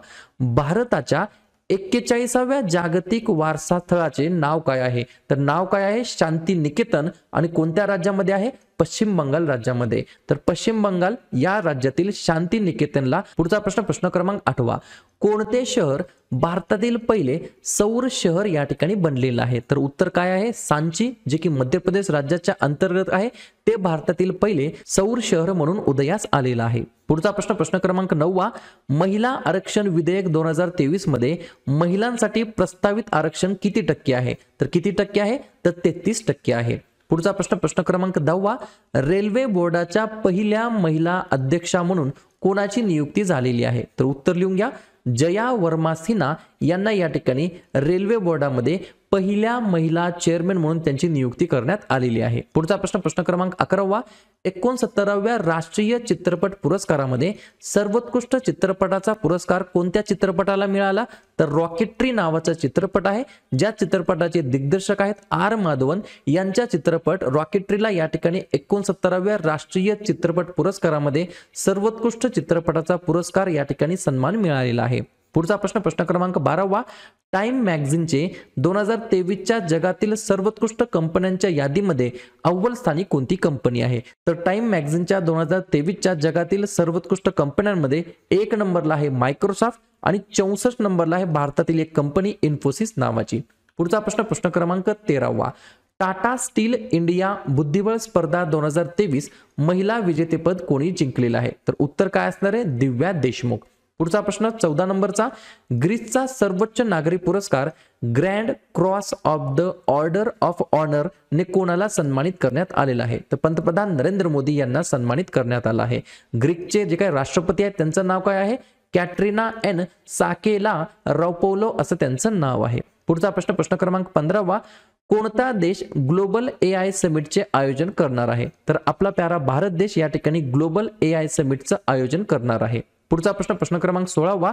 भारताच्या एक्केचाळीसाव्या जागतिक वारसा स्थळाचे नाव काय आहे तर नाव काय आहे शांती निकेतन आणि कोणत्या राज्यामध्ये आहे पश्चिम बंगाल राज्यामध्ये तर पश्चिम बंगाल या राज्यातील शांती निकेतनला पुढचा प्रश्न प्रश्न क्रमांक आठवा कोणते शहर भारतातील पहिले सौर शहर या ठिकाणी बनलेलं आहे तर उत्तर काय आहे सांची जे की मध्य प्रदेश राज्याच्या अंतर्गत आहे ते भारतातील पहिले सौर शहर म्हणून उदयास आलेलं आहे पुढचा प्रश्न प्रश्न क्रमांक नववा महिला आरक्षण विधेयक दोन हजार तेवीस मध्ये महिलांसाठी प्रस्तावित आरक्षण किती टक्के आहे तर किती टक्के आहे तर तेहतीस टक्के आहे पुढचा प्रश्न प्रश्न क्रमांक दहावा रेल्वे बोर्डाच्या पहिल्या महिला अध्यक्षा म्हणून कोणाची नियुक्ती झालेली आहे तर उत्तर लिहून घ्या जया वर्मा सिन्हा यांना या ठिकाणी रेल्वे बोर्डामध्ये पहिल्या महिला चेअरमॅन म्हणून त्यांची नियुक्ती करण्यात आलेली आहे पुढचा प्रश्न प्रश्न क्रमांक अकरावा एकोणसत्तराव्या राष्ट्रीय चित्रपट पुरस्कारामध्ये सर्वोत्कृष्ट चित्रपटाचा पुरस्कार कोणत्या चित्रपटाला मिळाला तर रॉकेट्री नावाचा चित्रपट आहे ज्या चित्रपटाचे दिग्दर्शक आहेत आर माधवन यांच्या चित्रपट रॉकेट्रीला या ठिकाणी एकोणसत्तराव्या राष्ट्रीय चित्रपट पुरस्कारामध्ये सर्वोत्कृष्ट चित्रपटाचा पुरस्कार या ठिकाणी सन्मान मिळालेला आहे पुढचा प्रश्न प्रश्न क्रमांक बारावा टाइम मॅगझिनचे दोन हजार तेवीसच्या जगातील सर्वोत्कृष्ट कंपन्यांच्या यादीमध्ये अव्वल स्थानी कोणती कंपनी आहे तर टाइम मॅगझिनच्या दोन हजार तेवीसच्या जगातील सर्वोत्कृष्ट कंपन्यांमध्ये एक नंबरला आहे मायक्रोसॉफ्ट आणि चौसष्ट नंबरला आहे भारतातील एक कंपनी इन्फोसिस नावाची पुढचा प्रश्न प्रश्न क्रमांक तेरावा टाटा स्टील इंडिया बुद्धिबळ स्पर्धा दोन हजार तेवीस महिला विजेतेपद कोणी जिंकलेलं आहे तर उत्तर काय असणार आहे दिव्या देशमुख पुढचा प्रश्न चौदा नंबरचा ग्रीसचा सर्वोच्च नागरी पुरस्कार grand cross of the order of honour ने कोणाला सन्मानित करण्यात आलेला आहे तर पंतप्रधान नरेंद्र मोदी यांना सन्मानित करण्यात आला आहे ग्रीकचे जे काही राष्ट्रपती आहेत त्यांचं नाव काय आहे कॅटरीना एन साकेला रौपोलो असं त्यांचं नाव आहे पुढचा प्रश्न प्रश्न क्रमांक पंधरावा कोणता देश ग्लोबल ए आय समिटचे आयोजन करणार आहे तर आपला प्यारा भारत देश या ठिकाणी ग्लोबल ए आय समिटचं आयोजन करणार आहे पुढचा प्रश्न प्रश्न क्रमांक सोळावा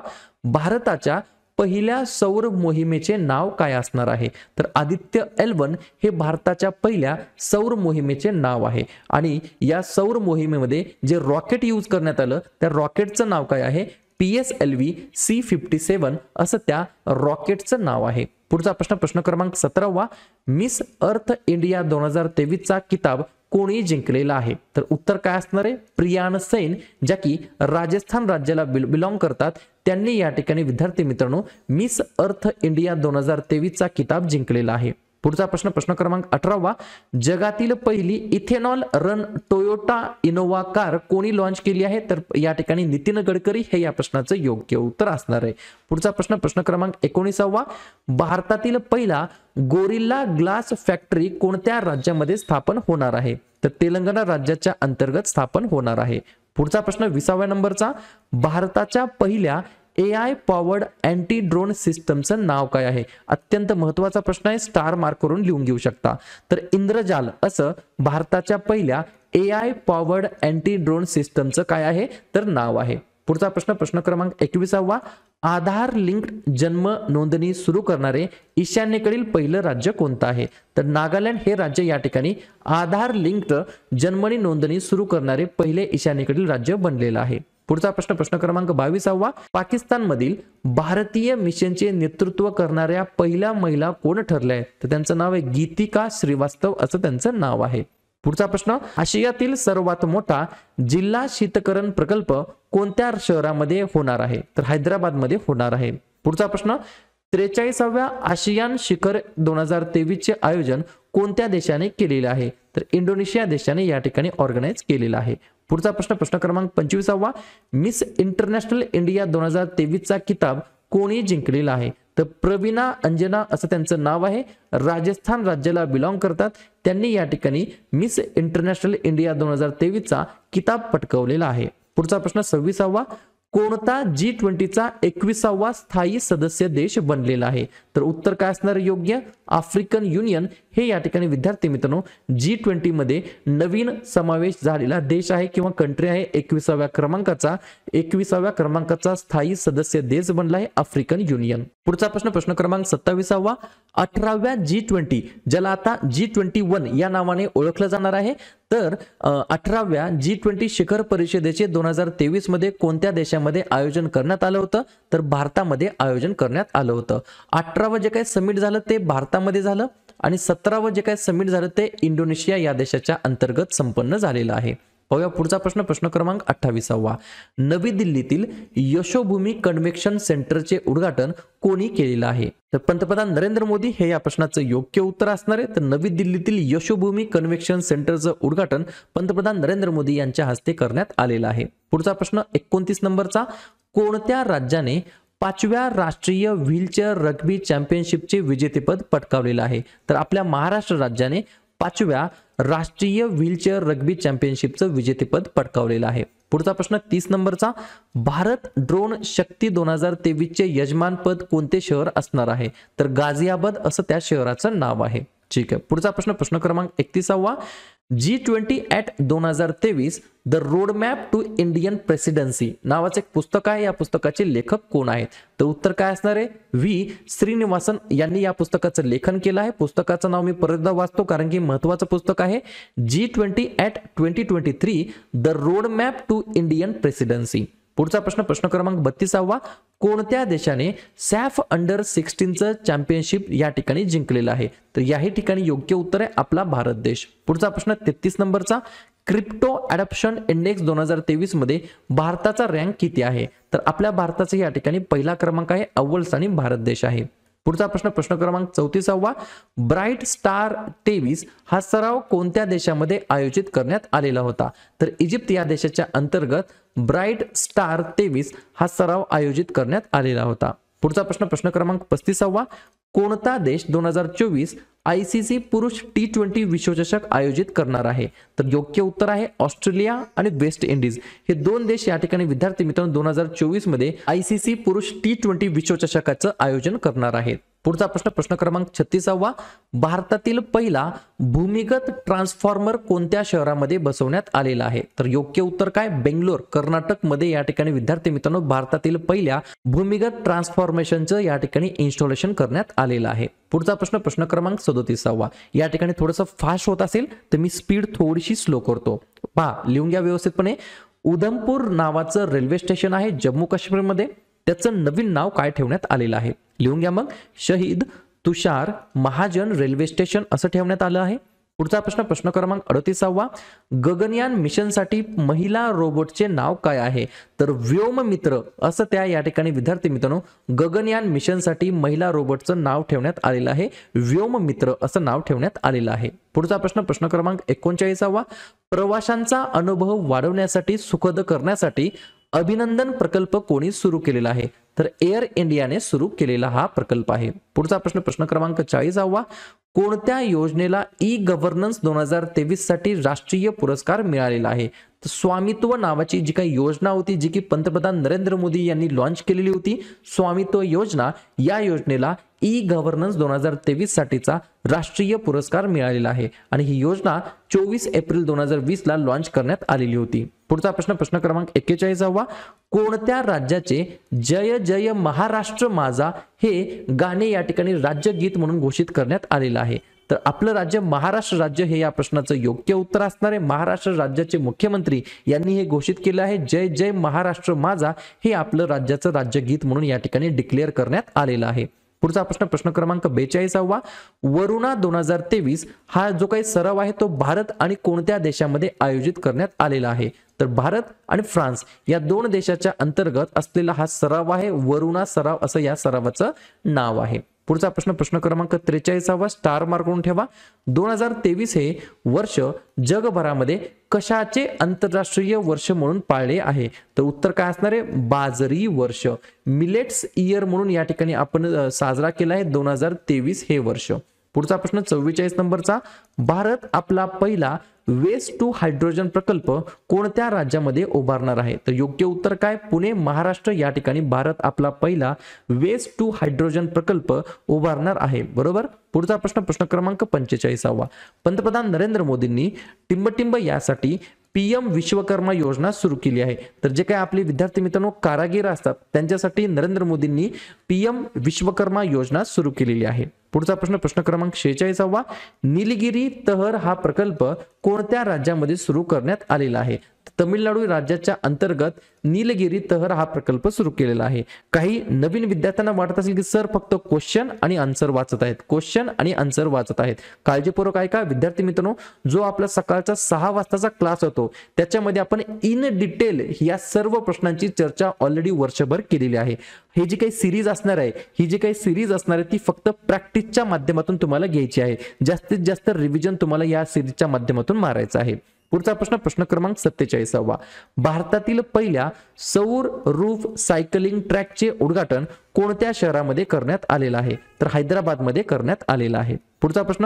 भारताच्या पहिल्या सौर मोहिमेचे नाव काय असणार आहे तर आदित्य एल्वन हे भारताच्या पहिल्या सौर मोहिमेचे नाव आहे आणि या सौर मोहिमेमध्ये जे रॉकेट यूज करण्यात आलं त्या रॉकेटचं नाव काय आहे P S L V C fifty seven असं त्या रॉकेटचं नाव आहे पुढचा प्रश्न प्रश्न क्रमांक सतरावा मिस अर्थ इंडिया दोन हजार तेवीसचा किताब कोणी जिंकलेला आहे तर उत्तर काय असणार आहे प्रियान सैन ज्या की राजस्थान राज्याला बिलॉंग करतात त्यांनी या ठिकाणी विद्यार्थी मित्रांनो मिस अर्थ इंडिया दोन हजार तेवीसचा किताब जिंकलेला आहे पुढचा प्रश्न प्रश्न क्रमांक अठरावा जगातील पहिली ethanol run Toyota Innova car कोणी लॉन्च केली आहे तर या ठिकाणी नितीन गडकरी हे या प्रश्नाचं योग्य उत्तर असणार आहे पुढचा प्रश्न प्रश्न क्रमांक एकोणीसावा भारतातील पहिला गोरिल्ला ग्लास फॅक्टरी कोणत्या राज्यामध्ये स्थापन होणार आहे तर तेलंगणा राज्याच्या अंतर्गत स्थापन होणार आहे पुढचा प्रश्न विसाव्या नंबरचा भारताच्या पहिल्या A I powered anti drone सिस्टमचं नाव काय आहे अत्यंत महत्वाचा प्रश्न आहे स्टार मार्क करून लिहून घेऊ शकता तर इंद्रजाल असं भारताच्या पहिल्या A I powered anti drone सिस्टमचं काय आहे तर नाव आहे पुढचा प्रश्न प्रश्न क्रमांक एकविसावा आधार लिंक्ड जन्म नोंदणी सुरू करणारे ईशान्येकडील पहिलं राज्य कोणतं आहे तर नागालँड हे राज्य या ठिकाणी आधार लिंक्ड जन्मणी नोंदणी सुरू करणारे पहिले ईशान्येकडील राज्य बनलेलं आहे पुढचा प्रश्न प्रश्न क्रमांक बावीसावा पाकिस्तानमधील भारतीय मिशनचे नेतृत्व करणाऱ्या पहिल्या महिला कोण ठरल्या तर त्यांचं नाव आहे गीतिका श्रीवास्तव असं त्यांचं नाव आहे पुढचा प्रश्न आशियातील सर्वात मोठा जिल्हा शीतकरण प्रकल्प कोणत्या शहरामध्ये होणार आहे तर हैदराबादमध्ये होणार आहे पुढचा प्रश्न त्रेचाळीसाव्या आशियान शिखर दोन हजार तेवीसचे आयोजन कोणत्या देशाने केलेले आहे तर इंडोनेशिया देशाने या ठिकाणी ऑर्गनाईज केलेलं आहे पुढचा प्रश्न प्रश्न क्रमांक पंचवीसावा मिस इंटरनॅशनल इंडिया दोन हजार तेवीसचा किताब कोणी जिंकलेला आहे तर प्रवीणा अंजना असं त्यांचं नाव आहे राजस्थान राज्याला बिलॉंग करतात त्यांनी या ठिकाणी मिस इंटरनॅशनल इंडिया दोन हजार तेवीसचा किताब पटकवलेला आहे पुढचा प्रश्न सव्वीसावा कोणता जी ट्वेंटीचा एकविसावा स्थायी सदस्य देश बनलेला आहे तर उत्तर काय असणार योग्य आफ्रिकन युनियन हे या ठिकाणी विद्यार्थी मित्रांनो जी ट्वेंटी मध्ये नवीन समावेश झालेला देश आहे किंवा कंट्री आहे एकविसाव्या क्रमांकाचा एकविसाव्या क्रमांकाचा स्थायी सदस्य देश बनला आहे आफ्रिकन युनियन पुढचा प्रश्न प्रश्न क्रमांक सत्तावीसावा अठराव्या जी ट्वेंटी ज्याला आता जी ट्वेंटी वन या नावाने ओळखलं जाणार आहे तर अठराव्या जी ट्वेंटी शिखर परिषदेचे दोन हजार तेवीस मध्ये कोणत्या देशामध्ये मध्ये आयोजन करण्यात आलं होतं तर भारतामध्ये आयोजन करण्यात आलं होतं अठरावं जे काही समिट झालं ते भारतामध्ये झालं आणि सतरावं जे काही समिट झालं ते इंडोनेशिया या देशाच्या अंतर्गत संपन्न झालेलं आहे पाहूया पुढचा प्रश्न प्रश्न क्रमांक अठ्ठावीसावा नवी दिल्लीतील यशोभूमी कन्व्हेक्शन सेंटरचे उद्घाटन कोणी केलेलं आहे तर पंतप्रधान नरेंद्र मोदी हे या प्रश्नाचं योग्य उत्तर असणार आहे तर नवी दिल्लीतील यशोभूमी कन्व्हेक्शन सेंटरचं उद्घाटन पंतप्रधान नरेंद्र मोदी यांच्या हस्ते करण्यात आलेलं आहे पुढचा प्रश्न एकोणतीस नंबरचा कोणत्या राज्याने पाचव्या राष्ट्रीय व्हीलचेअर रग्बी चॅम्पियनशिपचे विजेतेपद पटकावलेलं आहे तर आपल्या महाराष्ट्र राज्याने पाचव्या राष्ट्रीय व्हीलचेअर रग्बी चॅम्पियनशिपचं विजेतेपद पटकावलेलं आहे पुढचा प्रश्न तीस नंबरचा भारत ड्रोन शक्ती दोन हजार तेवीसचे यजमानपद कोणते शहर असणार आहे तर गाझियाबाद असं त्या शहराचं नाव आहे ठीक आहे पुढचा प्रश्न प्रश्न क्रमांक एकतीसावा जी ट्वेंटी ॲट दोन हजार तेवीस the roadmap to Indian presidency नावाचं एक पुस्तक आहे या पुस्तकाचे लेखक कोण आहेत तर उत्तर काय असणार आहे व्ही श्रीनिवासन यांनी या पुस्तकाचं लेखन केलं आहे पुस्तकाचं नाव मी परतदा वाचतो कारण की महत्वाचं पुस्तक आहे G twenty at twenty twenty three the roadmap to Indian presidency पुढचा प्रश्न प्रश्न क्रमांक बत्तीसावा कोणत्या देशाने सॅफ अंडर सिक्स्टीनचं चॅम्पियनशिप या ठिकाणी जिंकलेलं आहे तर याही ठिकाणी योग्य उत्तर आहे आपला भारत देश पुढचा प्रश्न तेहतीस नंबरचा क्रिप्टो अडॉप्शन इंडेक्स दोन हजार तेवीस मध्ये भारताचा रँक किती आहे तर आपल्या भारताचा या ठिकाणी पहिला क्रमांक आहे अव्वल स्थानी भारत देश आहे पुढचा प्रश्न प्रश्न क्रमांक चौतीसावा ब्राईट स्टार तेवीस हा सराव कोणत्या देशामध्ये आयोजित करण्यात आलेला होता तर इजिप्त या देशाच्या अंतर्गत ब्राईट स्टार तेवीस हा सराव आयोजित करण्यात आलेला होता पुढचा प्रश्न प्रश्न क्रमांक पस्तीसावा कोणता देश दोन हजार चोवीस आय सी सी पुरुष टी ट्वेंटी विश्वचषक आयोजित करणार आहे तर योग्य उत्तर आहे ऑस्ट्रेलिया आणि वेस्ट इंडिज हे दोन देश या ठिकाणी विद्यार्थी मित्रांनो दोन हजार चोवीस मध्ये आय सी सी पुरुष टी ट्वेंटी विश्वचषकाचं आयोजन करणार आहेत पुढचा प्रश्न प्रश्न क्रमांक छत्तीसावा भारतातील पहिला भूमिगत ट्रान्सफॉर्मर कोणत्या शहरामध्ये बसवण्यात आलेला आहे तर योग्य उत्तर काय बेंगलोर कर्नाटक मध्ये या ठिकाणी विद्यार्थी मित्रांनो भारतातील पहिल्या भूमिगत ट्रान्सफॉर्मेशनचं या ठिकाणी इन्स्टॉलेशन करण्यात आलेलं आहे पुढचा प्रश्न प्रश्न क्रमांक सदोतीसावा या ठिकाणी थोडस फास्ट होत असेल तर मी स्पीड थोडीशी स्लो करतो पहा लिहून घ्या व्यवस्थितपणे उधमपूर नावाचं रेल्वे स्टेशन आहे जम्मू काश्मीरमध्ये त्याचं नवीन नाव काय ठेवण्यात आलेलं आहे लिहून घ्या मग शहीद तुषार महाजन रेल्वे स्टेशन असं ठेवण्यात आलं आहे पुढचा प्रश्न प्रश्न क्रमांक अडतीसावा गगनयान मिशनसाठी महिला रोबोटचे नाव काय आहे तर व्योम मित्र असं त्या या ठिकाणी विद्यार्थी मित्रांनो गगनयान मिशनसाठी महिला रोबोटचं नाव ठेवण्यात आलेलं आहे व्योम मित्र असं नाव ठेवण्यात आलेलं आहे पुढचा प्रश्न प्रश्न क्रमांक एकोणचाळीसावा प्रवाशांचा अनुभव वाढवण्यासाठी सुखद करण्यासाठी अभिनंदन प्रकल्प कोणी सुरू केलेला आहे तर एअर इंडियाने सुरू केलेला हा प्रकल्प आहे पुढचा प्रश्न प्रश्न क्रमांक चाळीसावा कोणत्या योजनेला ई गव्हर्नन्स दोन हजार तेवीस साठी राष्ट्रीय पुरस्कार मिळालेला आहे तर स्वामित्व नावाची जी काही योजना होती जी की पंतप्रधान नरेंद्र मोदी यांनी लॉन्च केलेली होती स्वामित्व योजना या योजनेला ई गव्हर्नन्स दोन हजार तेवीस साठीचा राष्ट्रीय पुरस्कार मिळालेला आहे आणि ही योजना चोवीस एप्रिल दोन हजार वीस ला लॉन्च करण्यात आलेली होती पुढचा प्रश्न प्रश्न क्रमांक हवा कोणत्या राज्याचे जय जय महाराष्ट्र माझा हे गाणे या ठिकाणी राज्यगीत म्हणून घोषित करण्यात आलेलं आहे तर आपलं राज्य महाराष्ट्र राज्य हे या प्रश्नाचं योग्य उत्तर असणार आहे महाराष्ट्र राज्याचे मुख्यमंत्री यांनी हे घोषित केलं आहे जय जय महाराष्ट्र माझा हे आपलं राज्याचं राज्यगीत म्हणून या ठिकाणी डिक्लेअर करण्यात आलेलं आहे पुढचा प्रश्न प्रश्न क्रमांक बेचाळीसावा वरुणा दोन हजार तेवीस हा जो काही सराव आहे तो भारत आणि कोणत्या देशामध्ये आयोजित करण्यात आलेला आहे तर भारत आणि फ्रान्स या दोन देशाच्या अंतर्गत असलेला हा सराव आहे वरुणा सराव असं या सरावाचं नाव आहे पुढचा प्रश्न प्रश्न क्रमांक त्रेचाळीसावा स्टार मार्क करून ठेवा दोन हजार तेवीस हे वर्ष जगभरामध्ये कशाचे आंतरराष्ट्रीय वर्ष म्हणून पाळले आहे तर उत्तर काय असणार आहे बाजरी वर्ष मिलेट्स इयर म्हणून या ठिकाणी आपण साजरा केला आहे दोन हे वर्ष पुढचा प्रश्न चव्वेचाळीस नंबरचा भारत आपला पहिला वेस्ट टू हायड्रोजन प्रकल्प कोणत्या राज्यामध्ये उभारणार आहे तर योग्य उत्तर काय पुणे महाराष्ट्र या ठिकाणी भारत आपला पहिला वेस्ट टू हायड्रोजन प्रकल्प उभारणार आहे बरोबर पुढचा प्रश्न प्रश्न क्रमांक पंचेचाळीसावा पंतप्रधान नरेंद्र मोदींनी टिंबटिंब यासाठी पीएम विश्वकर्मा योजना सुरू केली आहे तर जे काय आपले विद्यार्थी मित्रांनो कारागीर असतात त्यांच्यासाठी नरेंद्र मोदींनी पीएम विश्वकर्मा योजना सुरू केलेली आहे पुढचा प्रश्न प्रश्न क्रमांक शेहेचाळीसावा निलगिरी तहर हा प्रकल्प कोणत्या राज्यामध्ये सुरू करण्यात आलेला आहे तमिळनाडू राज्याच्या अंतर्गत नीलगिरी तहर हा प्रकल्प सुरू केलेला आहे काही नवीन विद्यार्थ्यांना वाटत असेल की सर फक्त क्वेश्चन आणि आन्सर वाचत आहेत क्वेश्चन आणि आन्सर वाचत आहेत काळजीपूर्वक आहे का विद्यार्थी मित्रांनो जो आपला सकाळचा सहा वाजताचा क्लास होतो त्याच्यामध्ये आपण इन डिटेल या सर्व प्रश्नांची चर्चा ऑलरेडी वर्षभर केलेली आहे हे जी काही सिरीज असणार आहे ही जी काही सिरीज असणार आहे ती फक्त प्रॅक्टिसच्या माध्यमातून तुम्हाला घ्यायची आहे जास्तीत जास्त रिव्हिजन तुम्हाला या सिरीजच्या माध्यमातून मारायचं आहे पुढचा प्रश्न प्रश्न क्रमांक सत्तेचाळीसावा भारतातील पहिल्या सौर रूफ सायकलिंग ट्रॅकचे उद्घाटन कोणत्या शहरामध्ये करण्यात आलेला आहे तर हैदराबाद मध्ये करण्यात आलेला आहे पुढचा प्रश्न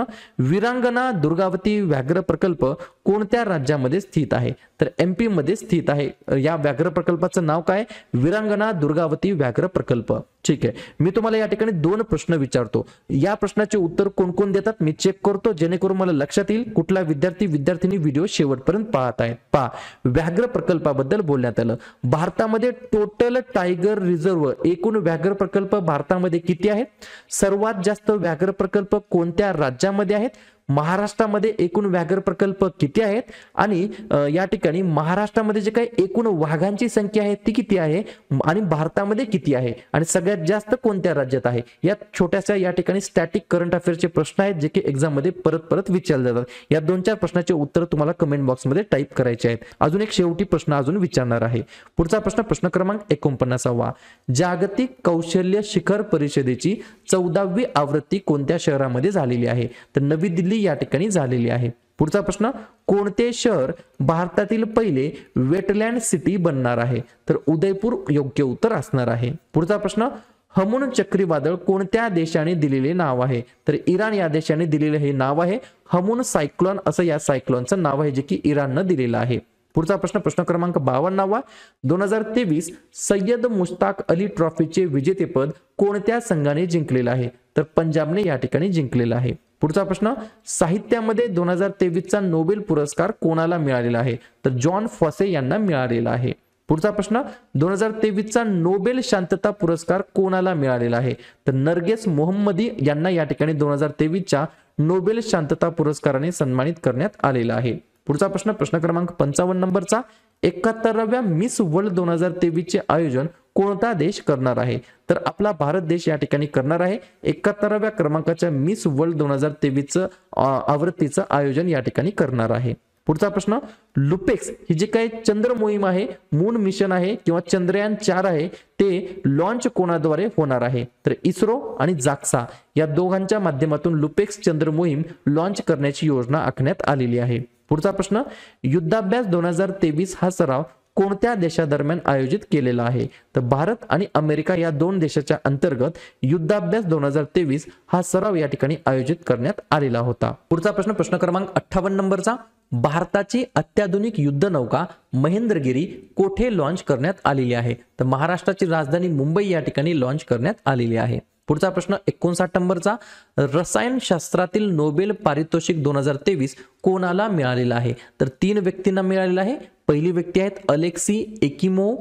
विरांगना दुर्गावती व्याघ्र प्रकल्प कोणत्या राज्यामध्ये स्थित आहे तर एम मध्ये स्थित आहे या व्याघ्र प्रकल्पाचं नाव काय विरांगना दुर्गावती व्याघ्र प्रकल्प ठीक आहे मी तुम्हाला या ठिकाणी दोन प्रश्न विचारतो या प्रश्नाचे उत्तर कोण कोण देतात मी चेक करतो जेणेकरून मला लक्षात येईल कुठला विद्यार्थी विद्यार्थिनी व्हिडिओ शेवटपर्यंत पाहत आहेत पहा व्याघ्र प्रकल्पाबद्दल बोलण्यात आलं भारतामध्ये टोटल टायगर रिझर्व एकूण व्याघ्र प्रकल्प भारतामध्ये किती आहेत सर्वात जास्त व्याघ्र प्रकल्प कोणत्या राज्यामध्ये आहेत महाराष्ट्रामध्ये एकूण व्याघ्र प्रकल्प किती आहेत आणि या ठिकाणी महाराष्ट्रामध्ये जे काही एकूण वाघांची संख्या आहे ती किती आहे आणि भारतामध्ये किती आहे आणि सगळ्यात जास्त कोणत्या राज्यात आहे या छोट्याशा या ठिकाणी स्टॅटिक करंट अफेअरचे प्रश्न आहेत जे की एक्झाम मध्ये परत परत विचारले जातात या दोन चार प्रश्नाचे उत्तर तुम्हाला कमेंट बॉक्समध्ये टाईप करायचे आहेत अजून एक शेवटी प्रश्न अजून विचारणार आहे पुढचा प्रश्न प्रश्न क्रमांक एकोणपन्नासावा जागतिक कौशल्य शिखर परिषदेची चौदावी आवृत्ती कोणत्या शहरामध्ये झालेली आहे तर नवी दिल्ली या ठिकाणी झालेली आहे पुढचा प्रश्न कोणते शहर भारतातील पहिले वेटलँड सिटी बनणार आहे तर उदयपूर योग्य उत्तर असणार आहे पुढचा प्रश्न हमून चक्रीवादळ कोणत्या देशाने दिलेले नाव आहे तर इराण या देशाने दिलेले हे नाव आहे हमून सायक्लॉन असं या सायक्लॉनचं नाव आहे जे की इराणनं दिलेलं आहे पुढचा प्रश्न प्रश्न क्रमांक बावन्नावा दोन हजार तेवीस सय्यद मुश्ताक अली ट्रॉफीचे विजेतेपद कोणत्या संघाने जिंकलेलं आहे तर पंजाबने या ठिकाणी जिंकलेलं आहे पुढचा प्रश्न साहित्यामध्ये दोन हजार तेवीसचा नोबेल पुरस्कार कोणाला मिळालेला आहे तर जॉन फॉसे यांना मिळालेला आहे पुढचा प्रश्न दोन हजार तेवीसचा नोबेल शांतता पुरस्कार कोणाला मिळालेला आहे तर नरगेस मोहम्मदी यांना या ठिकाणी दोन हजार तेवीसच्या नोबेल शांतता पुरस्काराने सन्मानित करण्यात आलेला आहे पुढचा प्रश्न प्रश्न क्रमांक पंचावन्न नंबरचा एकाहत्तराव्या मिस वर्ल्ड दोन हजार तेवीसचे आयोजन कोणता देश करणार आहे तर आपला भारत देश या ठिकाणी करणार आहे एकाहत्तराव्या क्रमांकाच्या मिस वर्ल्ड दोन हजार तेवीसचं आवृत्तीचं आयोजन या ठिकाणी करणार आहे पुढचा प्रश्न लुपेक्स ही जी काही चंद्र मोहीम आहे मून मिशन आहे किंवा चंद्रयान चार आहे ते लॉन्च कोणाद्वारे होणार आहे तर इस्रो आणि जाक्सा या दोघांच्या माध्यमातून लुपेक्स चंद्र मोहीम लॉन्च करण्याची योजना आखण्यात आलेली आहे पुढचा प्रश्न युद्धाभ्यास दोन हजार तेवीस हा सराव कोणत्या देशादरम्यान आयोजित केलेला आहे तर भारत आणि अमेरिका या दोन देशाच्या अंतर्गत युद्धाभ्यास दोन हजार तेवीस हा सराव या ठिकाणी आयोजित करण्यात आलेला होता पुढचा प्रश्न प्रश्न क्रमांक अठ्ठावन्न नंबरचा भारताची अत्याधुनिक युद्धनौका महेंद्रगिरी कोठे लॉन्च करण्यात आलेली आहे तर महाराष्ट्राची राजधानी मुंबई या ठिकाणी लॉन्च करण्यात आलेली आहे पुढचा प्रश्न एकोणसाठ नंबरचा रसायनशास्त्रातील नोबेल पारितोषिक दोन हजार तेवीस कोणाला मिळालेला आहे तर तीन व्यक्तींना मिळालेला आहे पहिली व्यक्ती आहेत अलेक्सी एकिमो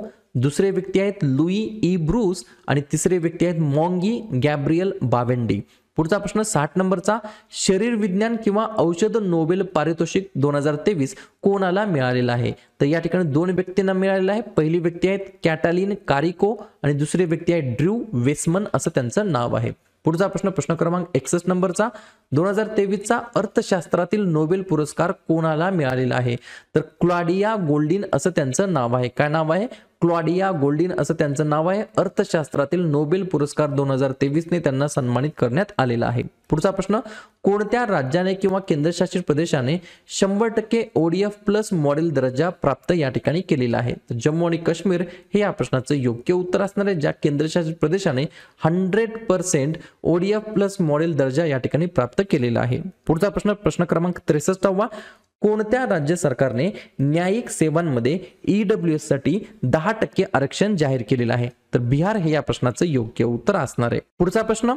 दुसरे व्यक्ती आहेत लुई ई ब्रूस आणि तिसरे व्यक्ती आहेत मॉंगी गॅब्रियल बावेंडी पुढचा प्रश्न साठ नंबरचा शरीर विज्ञान किंवा औषध नोबेल पारितोषिक दोन हजार तेवीस कोणाला मिळालेला आहे तर या ठिकाणी दोन व्यक्तींना मिळालेला आहे पहिली व्यक्ती आहेत कॅटालिन कारिको आणि दुसरी व्यक्ती आहे ड्रू वेस्मन असं त्यांचं नाव आहे पुढचा प्रश्न प्रश्न क्रमांक एकसष्ट नंबरचा दोन हजार तेवीसचा अर्थशास्त्रातील नोबेल पुरस्कार कोणाला मिळालेला आहे तर क्लाडिया गोल्डिन असं त्यांचं नाव आहे काय नाव आहे क्लॉडिया गोल्डिन असं त्यांचं नाव आहे अर्थशास्त्रातील नोबेल पुरस्कार दोन हजार तेवीसने त्यांना सन्मानित करण्यात आलेला आहे पुढचा प्रश्न कोणत्या राज्याने किंवा केंद्रशासित प्रदेशाने शंभर टक्के ओडीएफ प्लस मॉडेल दर्जा प्राप्त या ठिकाणी केलेला आहे तर जम्मू आणि काश्मीर हे या प्रश्नाचं योग्य उत्तर असणार आहे ज्या केंद्रशासित प्रदेशाने hundred percent ODF plus model दर्जा या ठिकाणी प्राप्त केलेला आहे पुढचा प्रश्न प्रश्न क्रमांक त्रेसष्टावा कोणत्या राज्य सरकारने न्यायिक सेवांमध्ये ईडब्ल्यू e एस साठी दहा टक्के आरक्षण जाहीर केलेलं आहे तर बिहार हे या प्रश्नाचं योग्य उत्तर असणार आहे पुढचा प्रश्न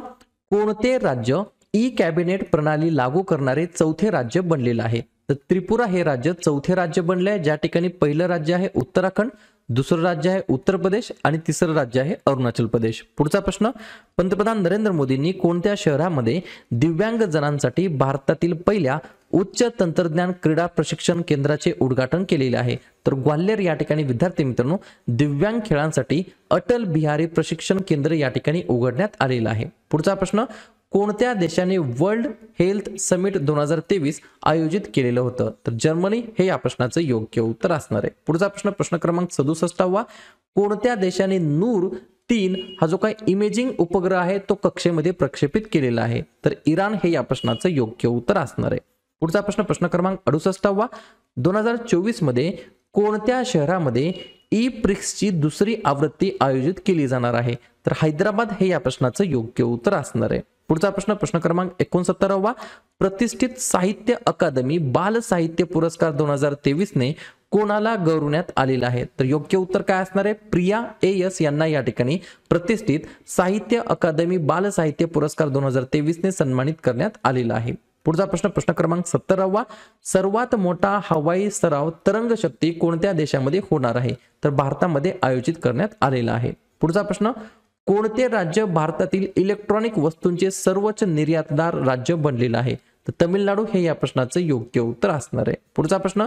कोणते राज्य ई कॅबिनेट प्रणाली लागू करणारे चौथे राज्य बनलेलं आहे तर त्रिपुरा हे राज्य चौथे राज्य बनले आहे ज्या ठिकाणी पहिलं राज्य आहे उत्तराखंड दुसरं राज्य आहे उत्तर प्रदेश आणि तिसरं राज्य आहे अरुणाचल प्रदेश पुढचा प्रश्न पंतप्रधान नरेंद्र मोदींनी कोणत्या शहरामध्ये दिव्यांग जणांसाठी भारतातील पहिल्या उच्च तंत्रज्ञान क्रीडा प्रशिक्षण केंद्राचे उद्घाटन केलेले आहे तर ग्वाल्हेर या ठिकाणी विद्यार्थी मित्रांनो दिव्यांग खेळांसाठी अटल बिहारी प्रशिक्षण केंद्र या ठिकाणी उघडण्यात आलेलं आहे पुढचा प्रश्न कोणत्या देशाने वर्ल्ड हेल्थ समिट दोन हजार तेवीस आयोजित केलेलं होतं तर जर्मनी हे या प्रश्नाचं योग्य उत्तर असणार आहे पुढचा प्रश्न प्रश्न क्रमांक सदुसष्टावा कोणत्या देशाने नूर तीन हा जो काही इमेजिंग उपग्रह आहे तो कक्षेमध्ये प्रक्षेपित केलेला आहे तर इराण हे या प्रश्नाचं योग्य उत्तर असणार आहे पुढचा प्रश्न प्रश्न क्रमांक अडुसष्टावा दोन हजार मध्ये कोणत्या शहरामध्ये ई प्रिक्सची दुसरी आवृत्ती आयोजित केली जाणार आहे तर हैदराबाद हे या प्रश्नाचं योग्य उत्तर असणार आहे पुढचा प्रश्न प्रश्न क्रमांक एकोणसत्तरावा प्रतिष्ठित साहित्य अकादमी बाल साहित्य पुरस्कार दोन हजार तेवीसने कोणाला गौरवण्यात आलेला आहे तर योग्य उत्तर काय असणार आहे प्रिया ए एस यांना या ठिकाणी प्रतिष्ठित साहित्य अकादमी बाल साहित्य पुरस्कार दोन हजार तेवीसने सन्मानित करण्यात आलेला आहे पुढचा प्रश्न प्रश्न क्रमांक सत्तरावा सर्वात मोठा हवाई सराव तरंग शक्ती कोणत्या देशामध्ये होणार आहे तर भारतामध्ये आयोजित करण्यात आलेला आहे पुढचा प्रश्न कोणते राज्य भारतातील इलेक्ट्रॉनिक वस्तूंचे सर्वोच्च निर्यातदार राज्य बनलेलं आहे तर तमिळनाडू हे या प्रश्नाचं योग्य उत्तर असणार आहे पुढचा प्रश्न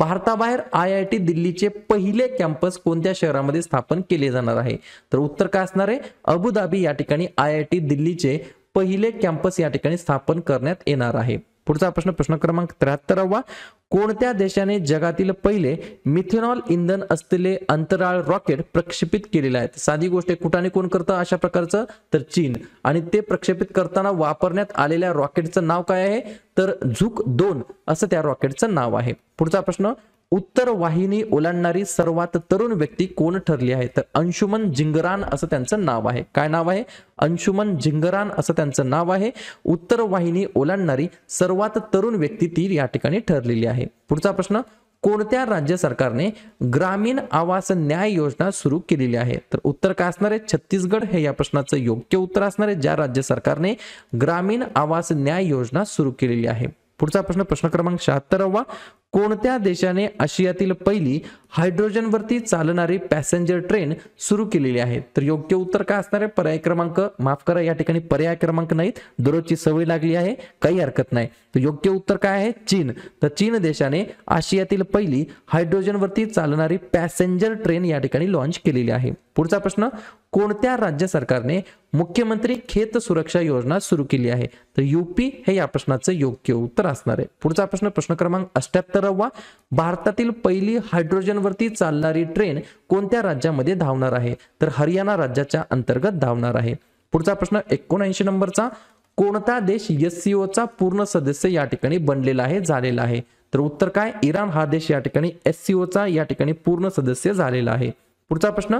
भारताबाहेर आय आय टी दिल्लीचे पहिले कॅम्पस कोणत्या शहरामध्ये स्थापन केले जाणार आहे तर उत्तर काय असणार आहे अबुधाबी या ठिकाणी आय आय टी दिल्लीचे पहिले कॅम्पस या ठिकाणी स्थापन करण्यात येणार आहे पुढचा प्रश्न प्रश्न क्रमांक त्र्याहत्तरावा कोणत्या देशाने जगातील पहिले मिथेनॉल इंधन असलेले अंतराळ रॉकेट प्रक्षेपित केलेले आहेत साधी गोष्ट कुठाने कोण करतं अशा प्रकारचं तर चीन आणि ते प्रक्षेपित करताना वापरण्यात आलेल्या रॉकेटचं नाव काय आहे तर झुक दोन असं त्या रॉकेटचं नाव आहे पुढचा प्रश्न उत्तर वाहिनी ओलांडणारी सर्वात तरुण व्यक्ती कोण ठरली आहे तर अंशुमन जिंगरान असं त्यांचं नाव आहे काय नाव आहे अंशुमन झिंगरान असं त्यांचं नाव आहे उत्तर वाहिनी ओलांडणारी सर्वात तरुण व्यक्ती ती या ठिकाणी ठरलेली आहे पुढचा प्रश्न कोणत्या राज्य सरकारने ग्रामीण आवास न्याय योजना सुरू केलेली आहे तर उत्तर काय असणार आहे छत्तीसगड हे या प्रश्नाचं योग्य उत्तर असणार आहे ज्या राज्य सरकारने ग्रामीण आवास न्याय योजना सुरू केलेली आहे पुढचा प्रश्न प्रश्न क्रमांक शहात्तरावा कोणत्या देशाने आशियातील पहिली हायड्रोजनवरती चालणारी पॅसेंजर ट्रेन सुरू केलेली आहे तर योग्य उत्तर काय असणार आहे पर्याय क्रमांक माफ करा या ठिकाणी पर्याय क्रमांक नाहीत दररोजची सवय लागली आहे काही हरकत नाही तर योग्य उत्तर काय आहे चीन तर चीन देशाने आशियातील पहिली हायड्रोजनवरती चालणारी पॅसेंजर ट्रेन या ठिकाणी लॉन्च केलेली आहे पुढचा प्रश्न कोणत्या राज्य सरकारने मुख्यमंत्री खेत सुरक्षा योजना सुरू केली आहे तर युपी हे या प्रश्नाचं योग्य उत्तर असणार आहे पुढचा प्रश्न प्रश्न क्रमांक अष्ट्याहत्तर ठरवा भारतातील पहिली हायड्रोजनवरती चालणारी ट्रेन कोणत्या राज्यामध्ये धावणार आहे तर हरियाणा राज्याच्या अंतर्गत धावणार आहे पुढचा प्रश्न एकोणऐंशी नंबरचा कोणता देश एससीओचा पूर्ण सदस्य या ठिकाणी बनलेला आहे झालेला आहे तर उत्तर काय इराण हा देश या ठिकाणी एससीओचा या ठिकाणी पूर्ण सदस्य झालेला आहे पुढचा प्रश्न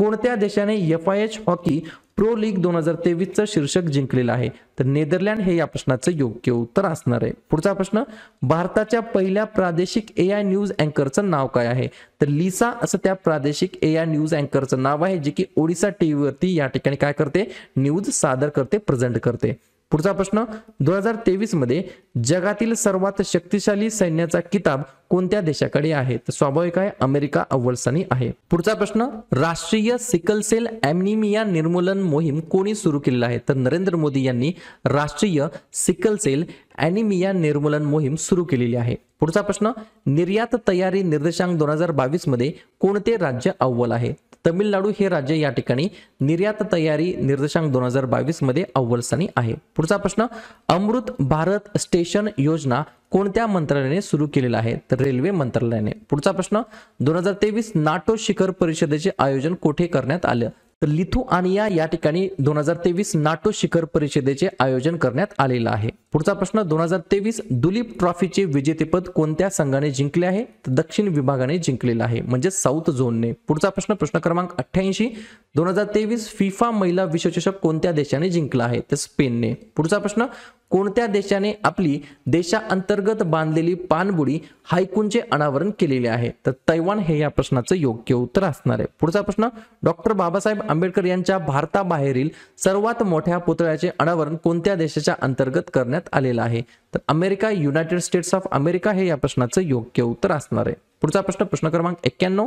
कोणत्या देशाने F I H hockey pro league दोन हजार तेवीसचं शीर्षक जिंकलेलं आहे तर नेदरलँड हे या प्रश्नाचं योग्य उत्तर असणार आहे पुढचा प्रश्न भारताच्या पहिल्या प्रादेशिक ए आय न्यूज अँकरचं नाव काय आहे तर लिसा असं त्या प्रादेशिक ए आय न्यूज अँकरचं नाव आहे जे की ओडिसा टीव्हीवरती या ठिकाणी काय करते न्यूज सादर करते प्रेझेंट करते पुढचा प्रश्न दोन हजार तेवीस मध्ये जगातील सर्वात शक्तिशाली सैन्याचा किताब कोणत्या देशाकडे आहे तर स्वाभाविक आहे अमेरिका अव्वल आहे पुढचा प्रश्न राष्ट्रीय सिकल सेल ॲनिमिया निर्मूलन मोहीम कोणी सुरू केलेला आहे तर नरेंद्र मोदी यांनी राष्ट्रीय सिकल सेल ॲनिमिया निर्मूलन मोहीम सुरू केलेली आहे पुढचा प्रश्न निर्यात तयारी निर्देशांक दोन हजार बावीस मध्ये कोणते राज्य अव्वल आहे तमिळनाडू हे राज्य या ठिकाणी निर्यात तयारी निर्देशांक दोन हजार बावीसमध्ये अव्वल स्थानी आहे पुढचा प्रश्न अमृत भारत स्टेशन योजना कोणत्या मंत्रालयाने सुरू केलेला आहे तर रेल्वे मंत्रालयाने पुढचा प्रश्न दोन हजार तेवीस नाटो शिखर परिषदेचे आयोजन कोठे करण्यात आलं तर लिथुआनिया या ठिकाणी दोन हजार तेवीस नाटो शिखर परिषदेचे आयोजन करण्यात आलेलं आहे पुढचा प्रश्न दोन हजार तेवीस दुलीप ट्रॉफीचे विजेतेपद कोणत्या संघाने जिंकले आहे तर दक्षिण विभागाने जिंकलेलं आहे म्हणजे साऊथ झोनने पुढचा प्रश्न प्रश्न क्रमांक अठ्ठ्याऐंशी दोन हजार तेवीस फिफा महिला विश्वचषक कोणत्या देशाने जिंकला आहे तर स्पेनने पुढचा प्रश्न कोणत्या देशाने आपली देशाअंतर्गत बांधलेली पाणबुडी हायकूनचे अनावरण केलेले आहे तर तैवान हे या प्रश्नाचं योग्य उत्तर असणार आहे पुढचा प्रश्न डॉक्टर बाबासाहेब आंबेडकर यांच्या भारताबाहेरील सर्वात मोठ्या पुतळ्याचे अनावरण कोणत्या देशाच्या अंतर्गत करण्यात आलेलं आहे तर America United States of America हे या प्रश्नाचं योग्य उत्तर असणार आहे पुढचा प्रश्न प्रश्न क्रमांक एक्क्याण्णव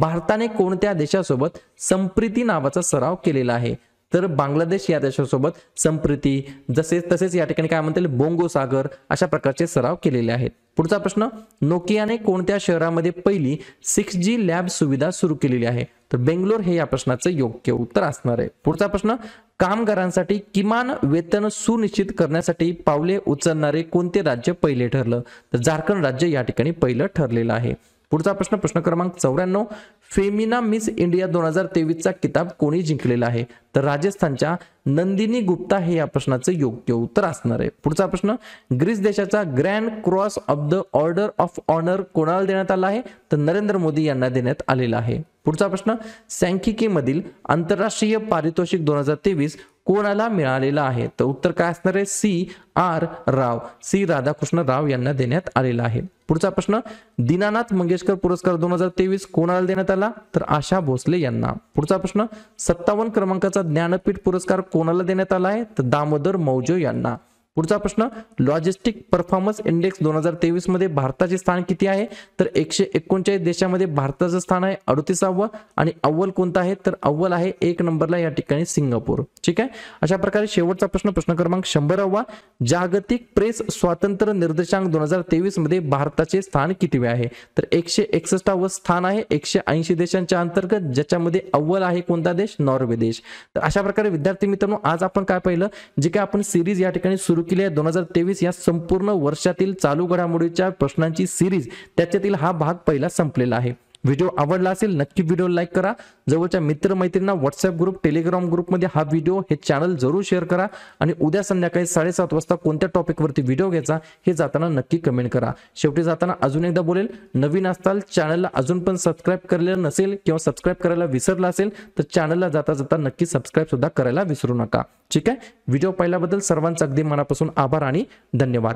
भारताने कोणत्या देशासोबत संप्रीती नावाचा सराव केलेला आहे तर बांगलादेश या देशासोबत संप्रिती जसे तसेच या ठिकाणी काय म्हणतील बोंगो सागर अशा प्रकारचे सराव केलेले आहेत पुढचा प्रश्न नोकियाने कोणत्या शहरामध्ये पहिली सिक्स जी लॅब सुविधा सुरू केलेली आहे तर बेंगलोर हे या प्रश्नाचं योग्य उत्तर असणार आहे पुढचा प्रश्न कामगारांसाठी किमान वेतन सुनिश्चित करण्यासाठी पावले उचलणारे कोणते राज्य पहिले ठरलं तर झारखंड राज्य या ठिकाणी पहिलं ठरलेलं आहे पुढचा प्रश्न प्रश्न क्रमांक चौऱ्याण्णव फेमिना मिस इंडिया दोन हजार तेवीसचा किताब कोणी जिंकलेला आहे तर राजस्थानच्या नंदिनी गुप्ता हे या प्रश्नाचं योग्य उत्तर असणार आहे पुढचा प्रश्न ग्रीस देशाचा grand cross of the order of honour कोणाला देण्यात आला आहे तर नरेंद्र मोदी यांना देण्यात आलेला आहे पुढचा प्रश्न सांख्यिकेमधील आंतरराष्ट्रीय पारितोषिक दोन हजार तेवीस कोणाला मिळालेला आहे तर उत्तर काय असणार आहे C R Rao C Radhakrishna Rao यांना देण्यात आलेला आहे पुढचा प्रश्न दीनानाथ मंगेशकर पुरस्कार दोन हजार तेवीस कोणाला देण्यात आला तर आशा भोसले यांना पुढचा प्रश्न सत्तावन्न क्रमांकाचा ज्ञानपीठ पुरस्कार कोणाला देण्यात आला आहे तर दामोदर मौजो यांना पुढचा प्रश्न लॉजिस्टिक परफॉर्मन्स इंडेक्स दोन हजार तेवीस मध्ये भारताचे स्थान किती आहे तर एकशे एकोणचाळीस देशामध्ये भारताचं स्थान आहे अडतीसावं आणि अव्वल कोणतं आहे तर अव्वल आहे एक नंबरला या ठिकाणी सिंगापूर ठीक आहे अशा प्रकारे शेवटचा प्रश्न प्रश्न क्रमांक शंभरावा जागतिक प्रेस स्वातंत्र्य निर्देशांक दोन हजार तेवीस मध्ये भारताचे स्थान कितीवे आहे तर एकशे एकसष्टावं स्थान आहे एकशे ऐंशी देशांच्या अंतर्गत ज्याच्यामध्ये अव्वल आहे कोणता देश नॉर्वे देश तर अशा प्रकारे विद्यार्थी मित्रांनो आज आपण काय पाहिलं जे काय आपण सिरीज या ठिकाणी सुरू केली आहे दोन हजार तेवीस या संपूर्ण वर्षातील चालू घडामोडीच्या प्रश्नांची सिरीज त्याच्यातील हा भाग पहिला संपलेला आहे व्हिडिओ आवडला असेल नक्की व्हिडिओ लाईक करा जवळच्या मित्रमैत्रींना व्हॉट्सअप ग्रुप टेलिग्राम ग्रुपमध्ये हा व्हिडिओ हे चॅनल जरूर शेअर करा आणि उद्या संध्याकाळी साडेसात वाजता कोणत्या टॉपिकवरती व्हिडिओ घ्यायचा हे जाताना नक्की कमेंट करा शेवटी जाताना अजून एकदा बोलेल नवीन असताल चॅनलला अजून पण सबस्क्राईब केलेलं नसेल किंवा सबस्क्राईब करायला विसरला असेल तर चॅनलला जाता जाता नक्की सबस्क्राईब सुद्धा करायला विसरू नका ठीक आहे व्हिडिओ पाहिल्याबद्दल सर्वांचा अगदी मनापासून आभार आणि धन्यवाद